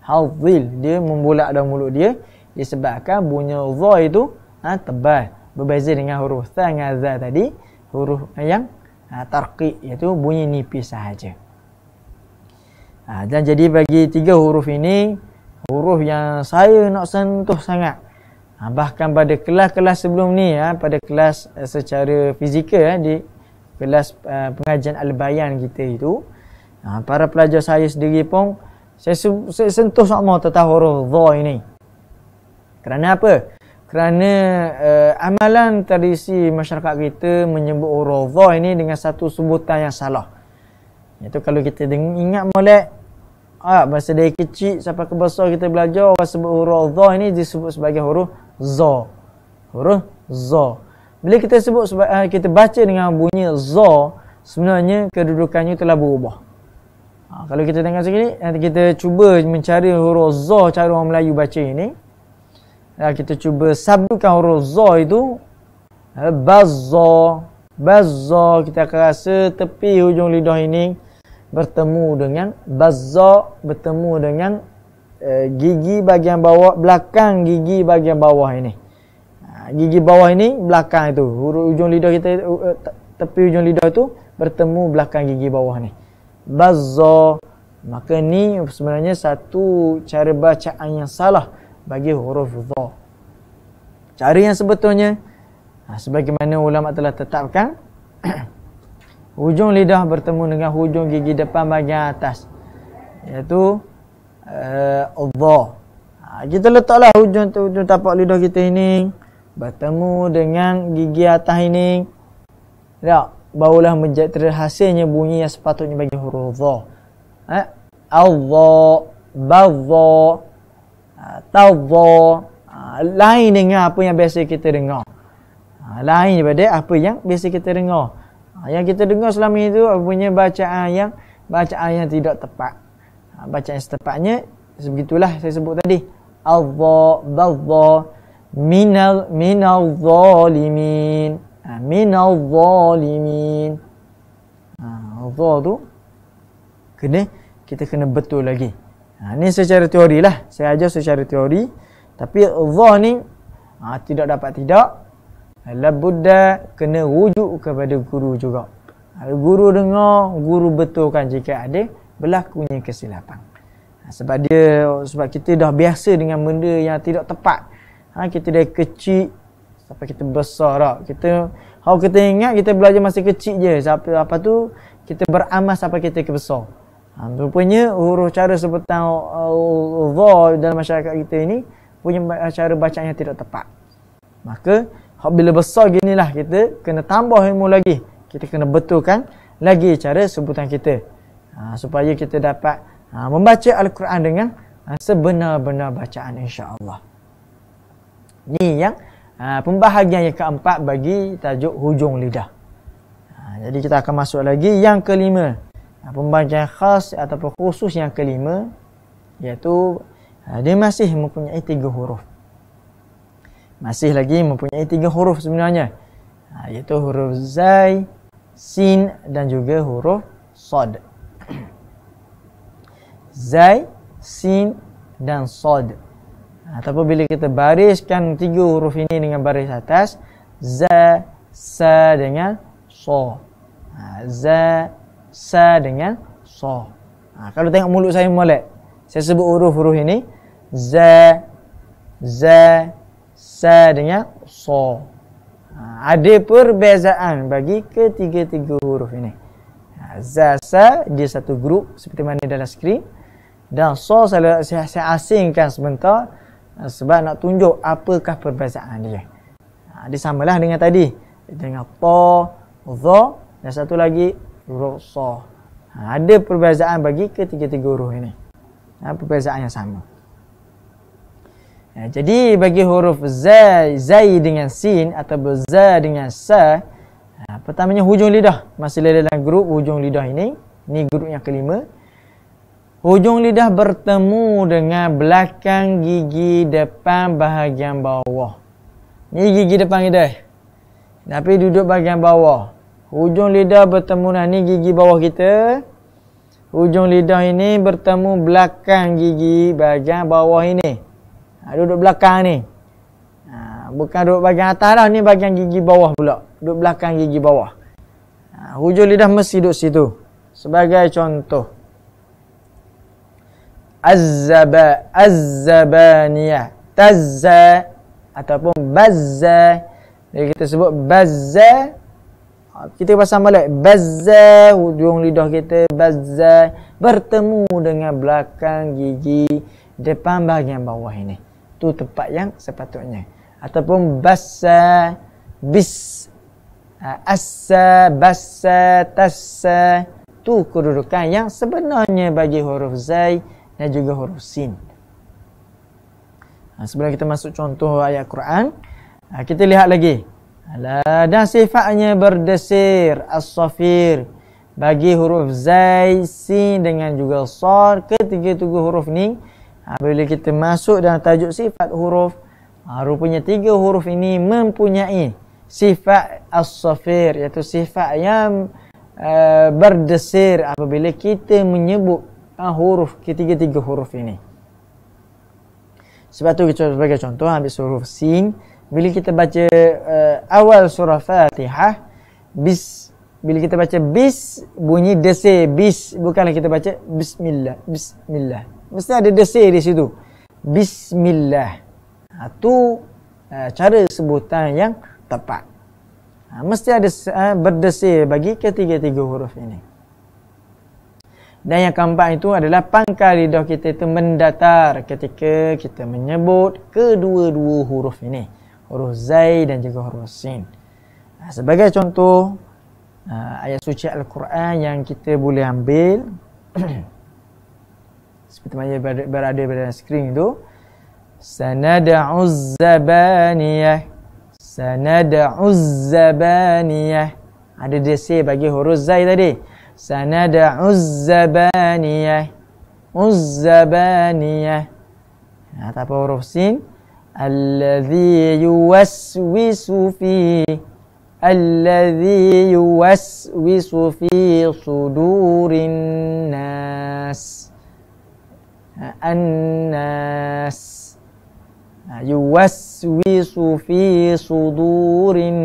Hadhil dia membulat dalam mulut dia disebabkan bunyi dha itu eh, tebal berbeza dengan huruf tha dengan za tadi huruf yang ha, tarqiq iaitu bunyi nipis saja. Ha, dan jadi bagi tiga huruf ini huruf yang saya nak sentuh sangat. Ha, bahkan pada kelas-kelas sebelum ni ya, pada kelas uh, secara fizikal ya, di kelas uh, pengajian albayan kita itu, ha, para pelajar saya sendiri pun saya, saya sentuh sama tentang huruf dha ini. Kerana apa? Kerana uh, amalan tradisi masyarakat kita menyebut huruf dha ini dengan satu sebutan yang salah. Itu kalau kita ingat molek Ha, masa dari kecil sampai ke besar kita belajar orang sebut huruf Zoh ini disebut sebagai huruf Zoh, Huruf Zoh. Bila kita sebut eh, kita baca dengan bunyi Zoh, sebenarnya kedudukannya telah berubah. Ha, kalau kita tengok sekali, nanti eh, kita cuba mencari huruf Zoh, cara orang Melayu baca ini. Ha, kita cuba sabdukan huruf Zoh itu eh, bazza bazza kita akan rasa tepi hujung lidah ini bertemu dengan bazak bertemu dengan eh, gigi bagian bawah belakang gigi bagian bawah ini ah, gigi bawah ini belakang itu huruf ujung lidah kita eh, tepi ujung lidah itu bertemu belakang gigi bawah ni bazza maka ni sebenarnya satu cara bacaan yang salah bagi huruf dha cara yang sebetulnya ah, sebagaimana ulama telah tetapkan hujung lidah bertemu dengan hujung gigi depan bahagian atas iaitu uh, kita letaklah hujung tu hujung tapak lidah kita ini bertemu dengan gigi atas ini tak barulah menjadi terhasilnya bunyi yang sepatutnya bagi huruf dha eh, ha Allah bazza tawza ha, lain dengan apa yang biasa kita dengar ha, lain daripada apa yang biasa kita dengar Ah, yang kita dengar selama itu punya bacaan yang bacaan yang tidak tepat. Ha, bacaan yang setepatnya sebegitulah saya sebut tadi. Adha dadha minal minal zalimin. Ha, ah, minal zalimin. Ha, adha tu kena kita kena betul lagi. Ha, ni secara teori lah. Saya ajar secara teori. Tapi Allah ni ha, tidak dapat tidak. Labudda kena rujuk kepada guru juga. Guru dengar, guru betulkan jika ada berlakunya kesilapan. Ha, sebab dia sebab kita dah biasa dengan benda yang tidak tepat. Ha, kita dari kecil sampai kita besar dah. Kita kalau kita ingat kita belajar masa kecil je. Sampai apa tu kita beramal sampai kita ke besar. Ha, rupanya huruf cara sebutan Allah uh, uh, dalam masyarakat kita ini punya cara bacaan yang tidak tepat. Maka bila besar gini lah kita kena tambah ilmu lagi. Kita kena betulkan lagi cara sebutan kita. Ha, supaya kita dapat ha, membaca Al-Quran dengan ha, sebenar-benar bacaan Insya Allah Ini yang ha, pembahagian yang keempat bagi tajuk hujung lidah. Ha, jadi kita akan masuk lagi yang kelima. Ha, pembahagian khas atau khusus yang kelima. Iaitu ha, dia masih mempunyai tiga huruf masih lagi mempunyai tiga huruf sebenarnya ha, iaitu huruf zai sin dan juga huruf sod zai sin dan sod ataupun bila kita bariskan tiga huruf ini dengan baris atas za sa dengan so ha, za sa dengan so ha, kalau tengok mulut saya molek saya sebut huruf-huruf ini za za sa dengan so. Ha, ada perbezaan bagi ketiga-tiga huruf ini. Ha, za, sa, dia satu grup seperti mana dalam skrin. Dan so, saya, saya asingkan sebentar ha, sebab nak tunjuk apakah perbezaan dia. Ha, dia samalah dengan tadi. Dengan to, zo dan satu lagi huruf so. Ha, ada perbezaan bagi ketiga-tiga huruf ini. Ha, perbezaan yang sama. Ya, jadi bagi huruf zai, zai dengan sin atau za dengan sa, ya, ha, pertamanya hujung lidah. Masih ada dalam grup hujung lidah ini. Ini grup yang kelima. Hujung lidah bertemu dengan belakang gigi depan bahagian bawah. Ini gigi depan kita. Tapi duduk bahagian bawah. Hujung lidah bertemu dengan ini gigi bawah kita. Hujung lidah ini bertemu belakang gigi bahagian bawah ini ha, Duduk belakang ni ha, Bukan duduk bagian atas lah Ni bagian gigi bawah pula Duduk belakang gigi bawah ha, Hujur lidah mesti duduk situ Sebagai contoh Azzaba Azzabaniya Tazza Ataupun Bazza Jadi kita sebut Bazza ha, kita pasang balik Bazza Hujung lidah kita Bazza Bertemu dengan belakang gigi Depan bahagian bawah ini itu tempat yang sepatutnya ataupun bassa bis asa, ha, bassa tassa tu kedudukan yang sebenarnya bagi huruf zai dan juga huruf sin ha, sebelum kita masuk contoh ayat Quran ha, kita lihat lagi dan sifatnya berdesir as-safir bagi huruf zai sin dengan juga sor ketiga-tiga huruf ni Ha, bila kita masuk dalam tajuk sifat huruf, ha, rupanya tiga huruf ini mempunyai sifat as-safir, iaitu sifat yang uh, berdesir apabila kita menyebut ha, huruf ketiga-tiga huruf ini. Sebab tu kita sebagai contoh habis huruf sin, bila kita baca uh, awal surah Fatihah, bis bila kita baca bis bunyi desi, bis bukanlah kita baca bismillah bismillah mesti ada desir di situ. Bismillah. Ha, tu ha, cara sebutan yang tepat. Ha, mesti ada ha, berdesir bagi ketiga-tiga huruf ini. Dan yang keempat itu adalah pangkal lidah kita itu mendatar ketika kita menyebut kedua-dua huruf ini. Huruf Zai dan juga huruf Sin. Ha, sebagai contoh, ha, ayat suci Al-Quran yang kita boleh ambil. seperti mana berada pada skrin itu sanad'uz zabaniyah sanad'uz zabaniyah ada dia bagi huruf zai tadi sanad'uz zabaniyah uz zabaniyah ha, nah, tak apa huruf sin alladhi yuwaswisu fi alladhi yuwaswisu fi sudurin nas annas yuwaswisu fi sudurin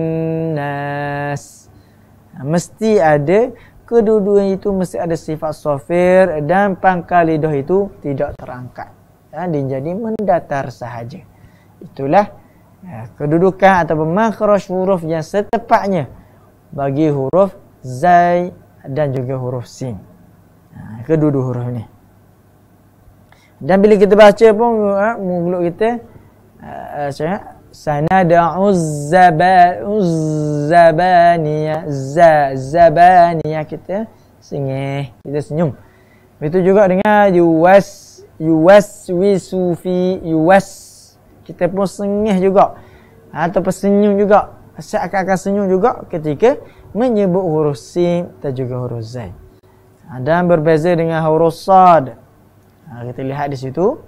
nas mesti ada kedua-dua itu mesti ada sifat sofir dan pangkal lidah itu tidak terangkat ya, dia jadi mendatar sahaja itulah ya, kedudukan atau makhraj huruf yang setepatnya bagi huruf zai dan juga huruf sin ha, kedua-dua huruf ini dan bila kita baca pun ha, mulut kita ha, ha sana da'uzzabaniya za zabaniya kita sengih kita senyum itu juga dengan yuwas yuwas Wisufi fi yuwas kita pun sengih juga atau senyum juga saya akan, akan senyum juga ketika menyebut huruf sin dan juga huruf zain ha, dan berbeza dengan huruf sad ha, kita lihat di situ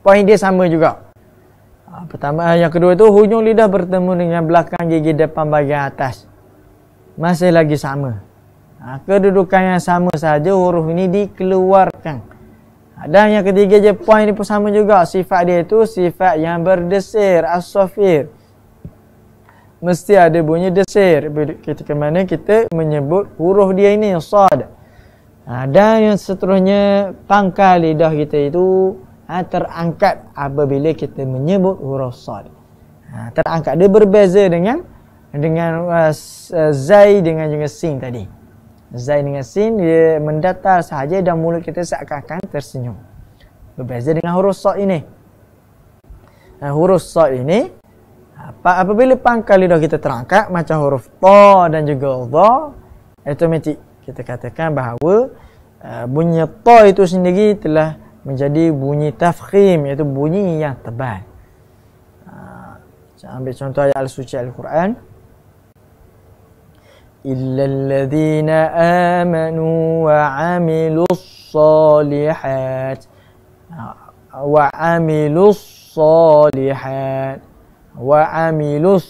poin dia sama juga ha, pertama yang kedua tu hujung lidah bertemu dengan belakang gigi depan bahagian atas masih lagi sama ha, kedudukan yang sama saja huruf ini dikeluarkan ha, dan yang ketiga je poin ni pun sama juga sifat dia itu sifat yang berdesir asofir mesti ada bunyi desir ketika mana kita menyebut huruf dia ini sad ha, yang seterusnya pangkal lidah kita itu ha, terangkat apabila kita menyebut huruf sad ha, terangkat dia berbeza dengan dengan uh, uh, zai dengan juga sin tadi zai dengan sin dia mendatar sahaja dan mulut kita seakan-akan tersenyum berbeza dengan huruf sad ini ha, huruf sad ini apa? apabila pangkal lidah kita terangkat macam huruf ta dan juga dha automatic kita katakan bahawa uh, bunyi ta itu sendiri telah menjadi bunyi tafkhim iaitu bunyi yang tebal. Uh, ambil contoh ayat al-suci al-Quran. Illa alladhina amanu wa amilus salihat uh, wa amilus salihat wa amilus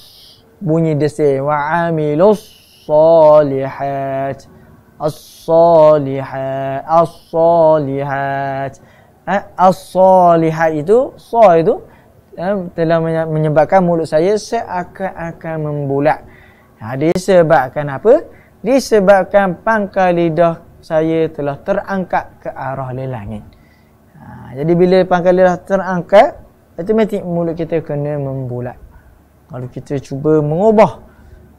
bunyi desa wa amilus salihat. Uh, as-salihat as-salihat eh, as-salihat itu so itu eh, telah menyebabkan mulut saya seakan-akan membulat ha, disebabkan apa disebabkan pangkal lidah saya telah terangkat ke arah lelangit ha, jadi bila pangkal lidah terangkat automatik mulut kita kena membulat kalau kita cuba mengubah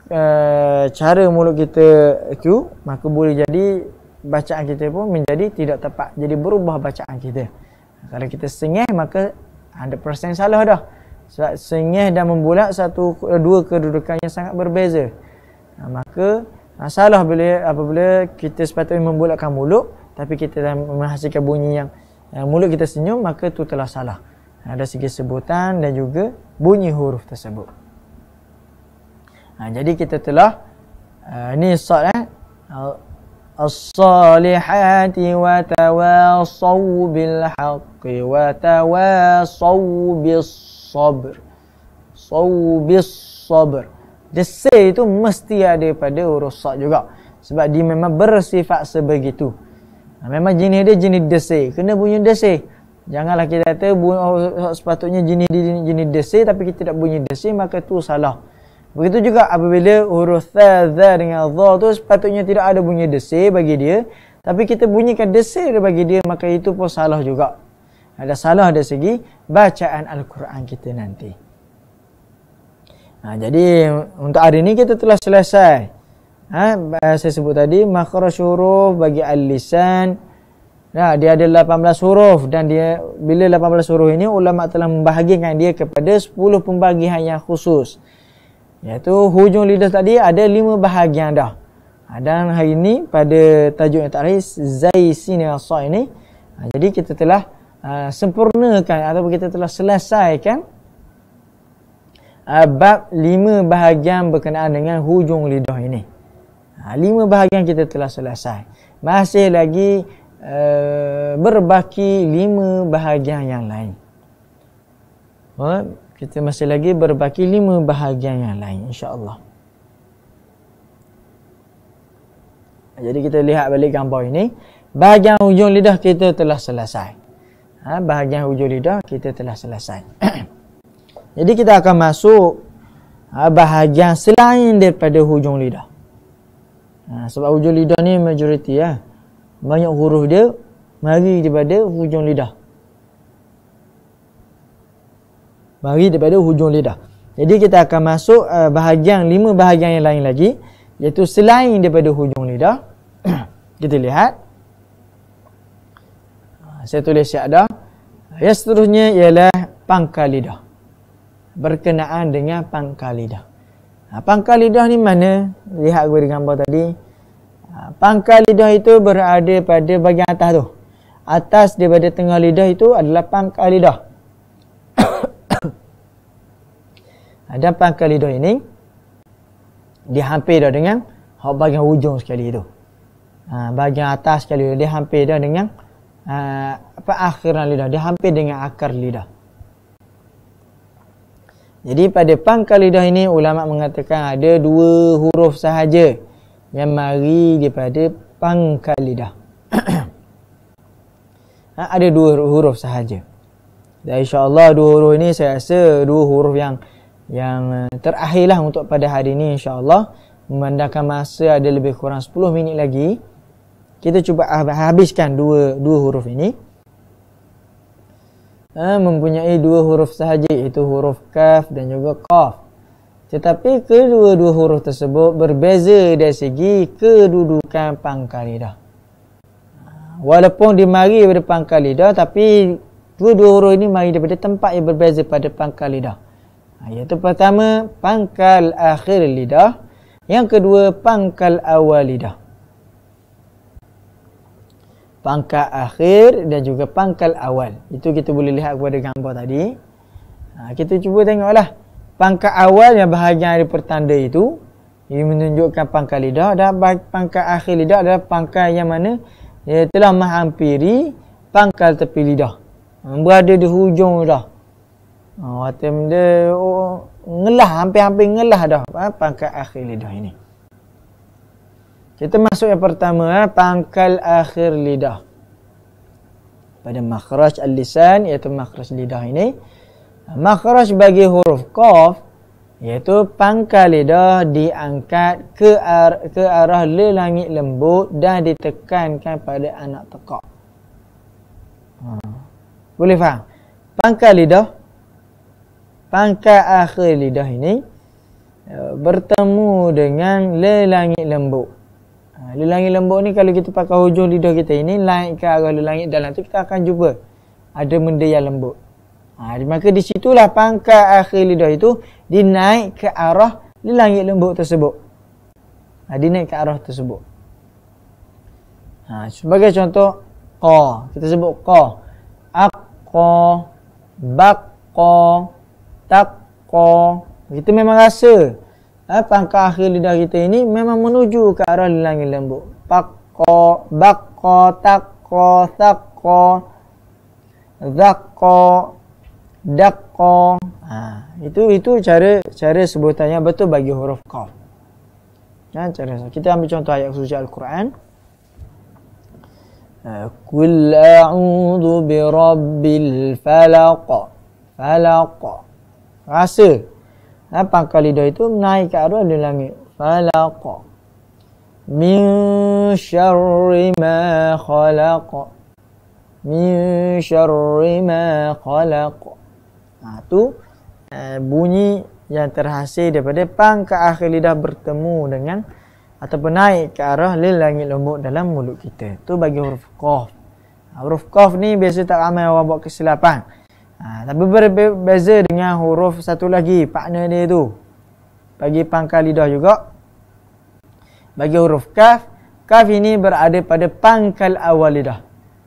Eh, cara mulut kita itu maka boleh jadi bacaan kita pun menjadi tidak tepat jadi berubah bacaan kita kalau kita sengih maka 100% salah dah sebab sengih dan membulat satu dua kedudukannya sangat berbeza ha, maka masalah ha, bila apabila kita sepatutnya membulatkan mulut tapi kita dah menghasilkan bunyi yang ha, mulut kita senyum maka itu telah salah ada ha, segi sebutan dan juga bunyi huruf tersebut Ha, jadi kita telah uh, ni sad eh as-salihati wa tawassaw bil haqqi wa tawassaw bis-sabr. Saw bis-sabr. Desa itu mesti ada pada huruf sad juga. Sebab dia memang bersifat sebegitu. Ha, memang jenis dia jenis desa. Kena bunyi desa. Janganlah kita kata oh, sepatutnya jenis jenis desa tapi kita tak bunyi desa maka tu salah. Begitu juga apabila huruf tha, tha dengan dha tu sepatutnya tidak ada bunyi desi bagi dia. Tapi kita bunyikan desir bagi dia maka itu pun salah juga. Ada salah dari segi bacaan Al-Quran kita nanti. Nah, ha, jadi untuk hari ini kita telah selesai. Ha, eh, saya sebut tadi makhraj huruf bagi al-lisan. Nah, ha, dia ada 18 huruf dan dia bila 18 huruf ini ulama telah membahagikan dia kepada 10 pembahagian yang khusus. Iaitu hujung lidah tadi ada lima bahagian dah. Ha, dan hari ini pada tajuk yang terakhir Zai Sini ini, ha, ni. Jadi kita telah uh, sempurnakan atau kita telah selesaikan uh, bab lima bahagian berkenaan dengan hujung lidah ini. Uh, lima bahagian kita telah selesai. Masih lagi uh, berbaki lima bahagian yang lain. Uh, kita masih lagi berbaki lima bahagian yang lain insya Allah. Jadi kita lihat balik gambar ini. Bahagian hujung lidah kita telah selesai. Ha, bahagian hujung lidah kita telah selesai. Jadi kita akan masuk ha, bahagian selain daripada hujung lidah. Ha, sebab hujung lidah ni majoriti ya. Banyak huruf dia mari daripada hujung lidah. mari daripada hujung lidah. Jadi kita akan masuk uh, bahagian lima bahagian yang lain lagi iaitu selain daripada hujung lidah. kita lihat. Ah, saya tulis syada. Yang seterusnya ialah pangkal lidah. Berkenaan dengan pangkal lidah. Ha, pangkal lidah ni mana? Lihat gue gambar tadi. Ha, pangkal lidah itu berada pada bagian atas tu. Atas daripada tengah lidah itu adalah pangkal lidah. hadapan pangkal lidah ini dia hampir dah dengan hak bahagian hujung sekali tu. Ha, bahagian atas sekali dia hampir dah dengan ha, apa akhiran lidah, dia hampir dengan akar lidah. Jadi pada pangkal lidah ini ulama mengatakan ada dua huruf sahaja yang mari daripada pangkal lidah. ha, ada dua huruf sahaja. Dan insya-Allah dua huruf ini saya rasa dua huruf yang yang eh, terakhirlah untuk pada hari ini insyaAllah memandangkan masa ada lebih kurang 10 minit lagi kita cuba habiskan dua dua huruf ini ha, mempunyai dua huruf sahaja iaitu huruf kaf dan juga qaf tetapi kedua-dua huruf tersebut berbeza dari segi kedudukan pangkal lidah walaupun dia mari daripada pangkal lidah tapi kedua dua huruf ini mari daripada tempat yang berbeza pada pangkal lidah Iaitu pertama pangkal akhir lidah Yang kedua pangkal awal lidah Pangkal akhir dan juga pangkal awal Itu kita boleh lihat kepada gambar tadi ha, Kita cuba tengoklah Pangkal awal yang bahagian dari pertanda itu Ia menunjukkan pangkal lidah Dan pangkal akhir lidah adalah pangkal yang mana Ia telah menghampiri pangkal tepi lidah ha, Berada di hujung lidah Oh, atim dia oh, ngelah, hampir-hampir ngelah dah ha, pangkal akhir lidah ini. Kita masuk yang pertama, ha, pangkal akhir lidah. Pada makhraj al-lisan, iaitu makhraj lidah ini. Ha, makhraj bagi huruf kof iaitu pangkal lidah diangkat ke, ar- ke arah lelangit lembut dan ditekankan pada anak tekak. Ha. Boleh faham? Pangkal lidah, pangkal akhir lidah ini eh, bertemu dengan lelangit lembut. Ha, lelangit lembut ni kalau kita pakai hujung lidah kita ini naik ke arah lelangit dalam tu kita akan jumpa ada benda yang lembut. Ha, maka di situlah pangkal akhir lidah itu dinaik ke arah lelangit lembut tersebut. Ha, naik ke arah tersebut. Ha, sebagai contoh, ko. Kita sebut ko. Akko, bakko, taqwa. Kita memang rasa ha, pangkal akhir lidah kita ini memang menuju ke arah langit lembut. Pakko, bakko, takko, thakko, zakko, dakko. Ha, itu itu cara cara sebutannya betul bagi huruf qaf. Ha, cara, kita ambil contoh ayat suci Al-Quran. Kul ha, a'udhu bi rabbil falaq. Falaq rasa lapan kali lidah itu naik ke arah di langit falaq min syarri ma khalaq min syarri ma khalaq ha, tu eh, bunyi yang terhasil daripada pangkal akhir lidah bertemu dengan atau naik ke arah lil langit lombok dalam mulut kita tu bagi huruf qaf ha, huruf qaf ni biasa tak ramai orang buat kesilapan Ha, tapi berbeza dengan huruf satu lagi partner dia tu bagi pangkal lidah juga bagi huruf kaf kaf ini berada pada pangkal awal lidah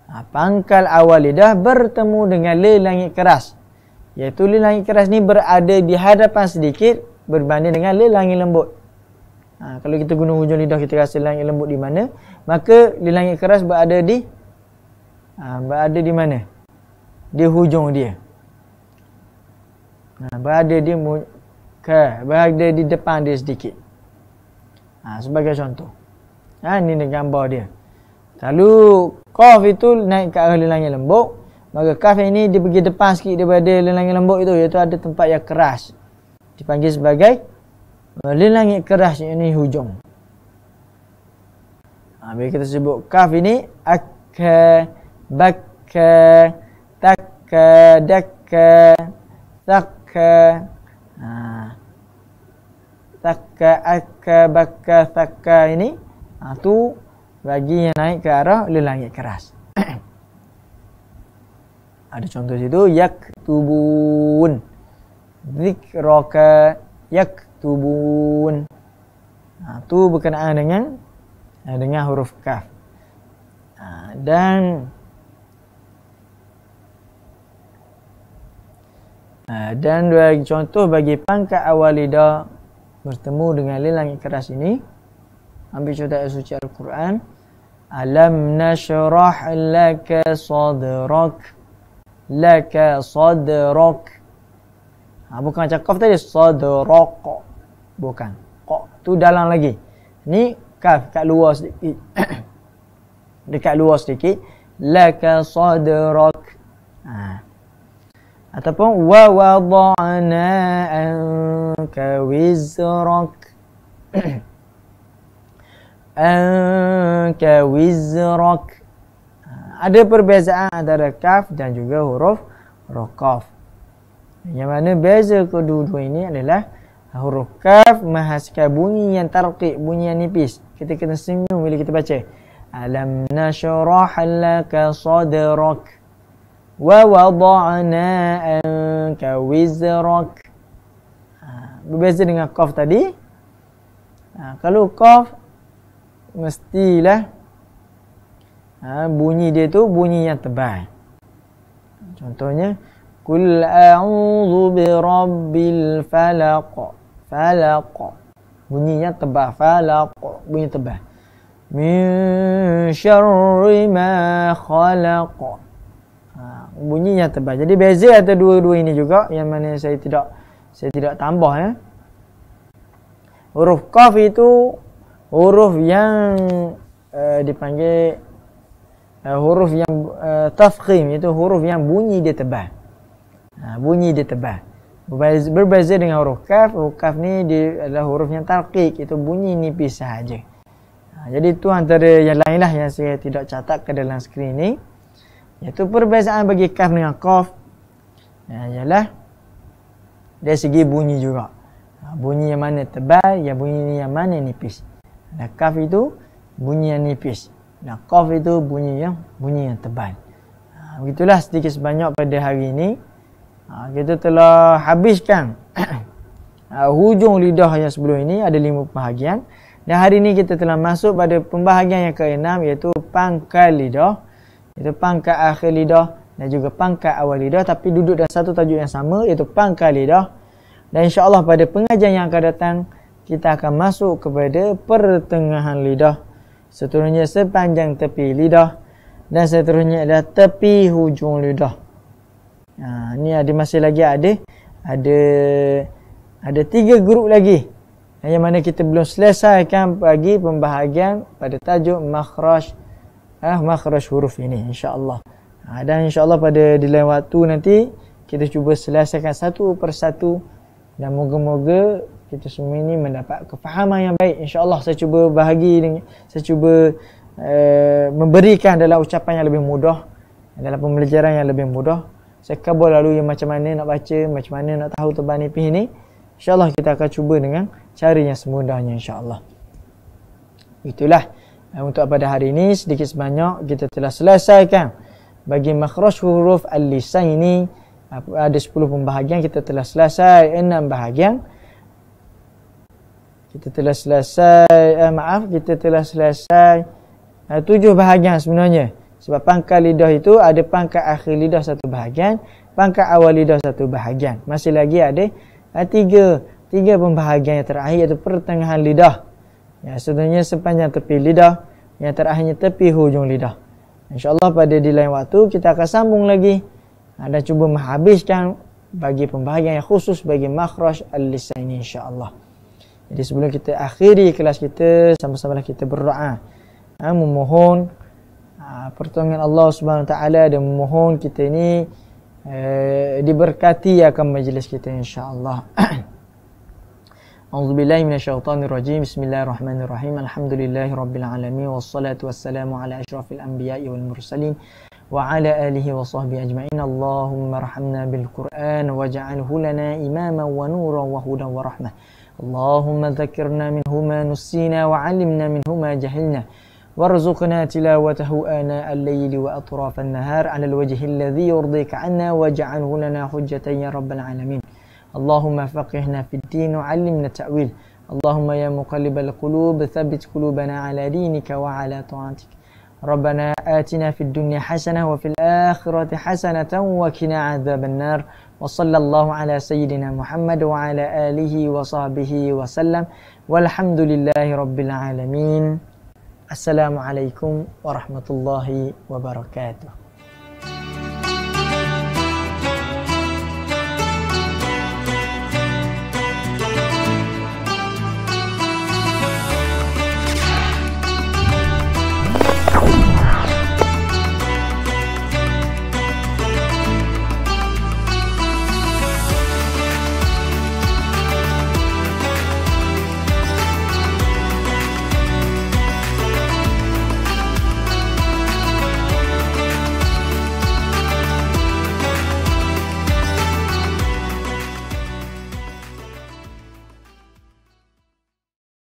ha, pangkal awal lidah bertemu dengan le langit keras iaitu le langit keras ni berada di hadapan sedikit berbanding dengan le langit lembut ha, kalau kita guna hujung lidah kita rasa langit lembut di mana maka le langit keras berada di ha, berada di mana di hujung dia. Ha, berada di ke berada di depan dia sedikit. Ha, sebagai contoh. Ha, ini ni gambar dia. Kalau kaf itu naik ke arah lelangi lembuk, maka kaf ini dia pergi depan sikit daripada lelangi lembuk itu iaitu ada tempat yang keras. Dipanggil sebagai lelangi keras ini hujung. Ha, bila kita sebut kaf ini akbak ak- tak dak tak tak ha. ak bak tak ini ha, bagi yang naik ke arah lil langit keras ada contoh situ yak tubun zikraka yak tubun itu ha, tu berkenaan dengan ha, dengan huruf kaf ha, dan Ah, dan dua lagi contoh bagi pangkat awal lidah bertemu dengan langit keras ini ambil contoh ayat suci al-Quran alam nashrah laka sadrak laka sadrak ha, bukan cakap tadi sadrak bukan kok tu dalam lagi ni kaf kat luar sedikit dekat luar sedikit laka sadrak ha ataupun wa wada'na anka wizrak anka wizrak ada perbezaan antara kaf dan juga huruf rokaf yang mana beza kedua-dua ini adalah huruf kaf menghasilkan bunyi yang tarqiq bunyi yang nipis kita kena senyum bila kita baca alam nashrah laka sadrak ووضعنا أنك وزرك ha, Berbeza dengan qaf tadi ha, Kalau qaf Mestilah ha, Bunyi dia tu Bunyi yang tebal Contohnya Kul a'udhu bi rabbil falaq, falaq, bunyinya tebal Falaq, Bunyi tebal Min syarri ma khalaq Ha, bunyinya tebal. Jadi beza antara dua-dua ini juga yang mana saya tidak saya tidak tambah ya. Huruf qaf itu huruf yang uh, dipanggil uh, huruf yang uh, tafkhim itu huruf yang bunyi dia tebal. Ha, bunyi dia tebal. Berbeza, dengan huruf kaf, huruf kaf ni dia adalah huruf yang talqiq itu bunyi nipis sahaja. Ha, jadi itu antara yang lainlah yang saya tidak catat ke dalam skrin ini. Iaitu perbezaan bagi kaf dengan qaf ya, ialah dari segi bunyi juga. Ha, bunyi yang mana tebal, yang bunyi yang mana nipis. Dan kaf itu bunyi yang nipis. Dan qaf itu bunyi yang bunyi yang tebal. Ha, begitulah sedikit sebanyak pada hari ini. Ha, kita telah habiskan hujung lidah yang sebelum ini ada lima bahagian. Dan hari ini kita telah masuk pada pembahagian yang ke keenam iaitu pangkal lidah. Itu pangkal akhir lidah dan juga pangkal awal lidah tapi duduk dalam satu tajuk yang sama iaitu pangkal lidah dan insya Allah pada pengajian yang akan datang kita akan masuk kepada pertengahan lidah seterusnya sepanjang tepi lidah dan seterusnya adalah tepi hujung lidah ha, ni ada masih lagi ada ada ada tiga grup lagi yang mana kita belum selesaikan bagi pembahagian pada tajuk makhraj ah ha, makhraj huruf ini insyaallah ha, dan insyaallah pada di lain waktu nanti kita cuba selesaikan satu persatu dan moga-moga kita semua ini mendapat kefahaman yang baik insyaallah saya cuba bahagi dengan saya cuba uh, memberikan dalam ucapan yang lebih mudah dalam pembelajaran yang lebih mudah saya kabur lalu yang macam mana nak baca macam mana nak tahu tebal nipis ini insyaallah kita akan cuba dengan cara yang semudahnya insyaallah itulah Eh, untuk pada hari ini sedikit sebanyak kita telah selesaikan bagi makhraj huruf al-lisan ini ada 10 pembahagian kita telah selesai 6 bahagian kita telah selesai eh, maaf kita telah selesai eh, bahagian sebenarnya sebab pangkal lidah itu ada pangkal akhir lidah satu bahagian pangkal awal lidah satu bahagian masih lagi ada eh, tiga tiga pembahagian yang terakhir iaitu pertengahan lidah Ya sebenarnya sepanjang tepi lidah yang terakhirnya tepi hujung lidah Insya Allah pada di lain waktu kita akan sambung lagi ada ah, cuba menghabiskan bagi pembahagian yang khusus bagi makhraj al-lisan Allah. jadi sebelum kita akhiri kelas kita sama-sama lah kita berdoa ha, memohon ha, pertolongan Allah Subhanahu taala dan memohon kita ini eh, diberkati akan majlis kita Insya Allah. أعوذ بالله من الشيطان الرجيم بسم الله الرحمن الرحيم الحمد لله رب العالمين والصلاة والسلام على أشرف الأنبياء والمرسلين وعلى آله وصحبه أجمعين اللهم ارحمنا بالقرآن واجعله لنا إماما ونورا وهدى ورحمة اللهم ذكرنا منه ما نسينا وعلمنا منه ما جهلنا وارزقنا تلاوته آناء الليل وأطراف النهار على الوجه الذي يرضيك عنا واجعله لنا حجة يا رب العالمين اللهم فقهنا في الدين وعلمنا التأويل اللهم يا مقلب القلوب ثبت قلوبنا على دينك وعلى طاعتك ربنا آتنا في الدنيا حسنة وفي الآخرة حسنة وكنا عذاب النار وصلى الله على سيدنا محمد وعلى آله وصحبه وسلم والحمد لله رب العالمين السلام عليكم ورحمة الله وبركاته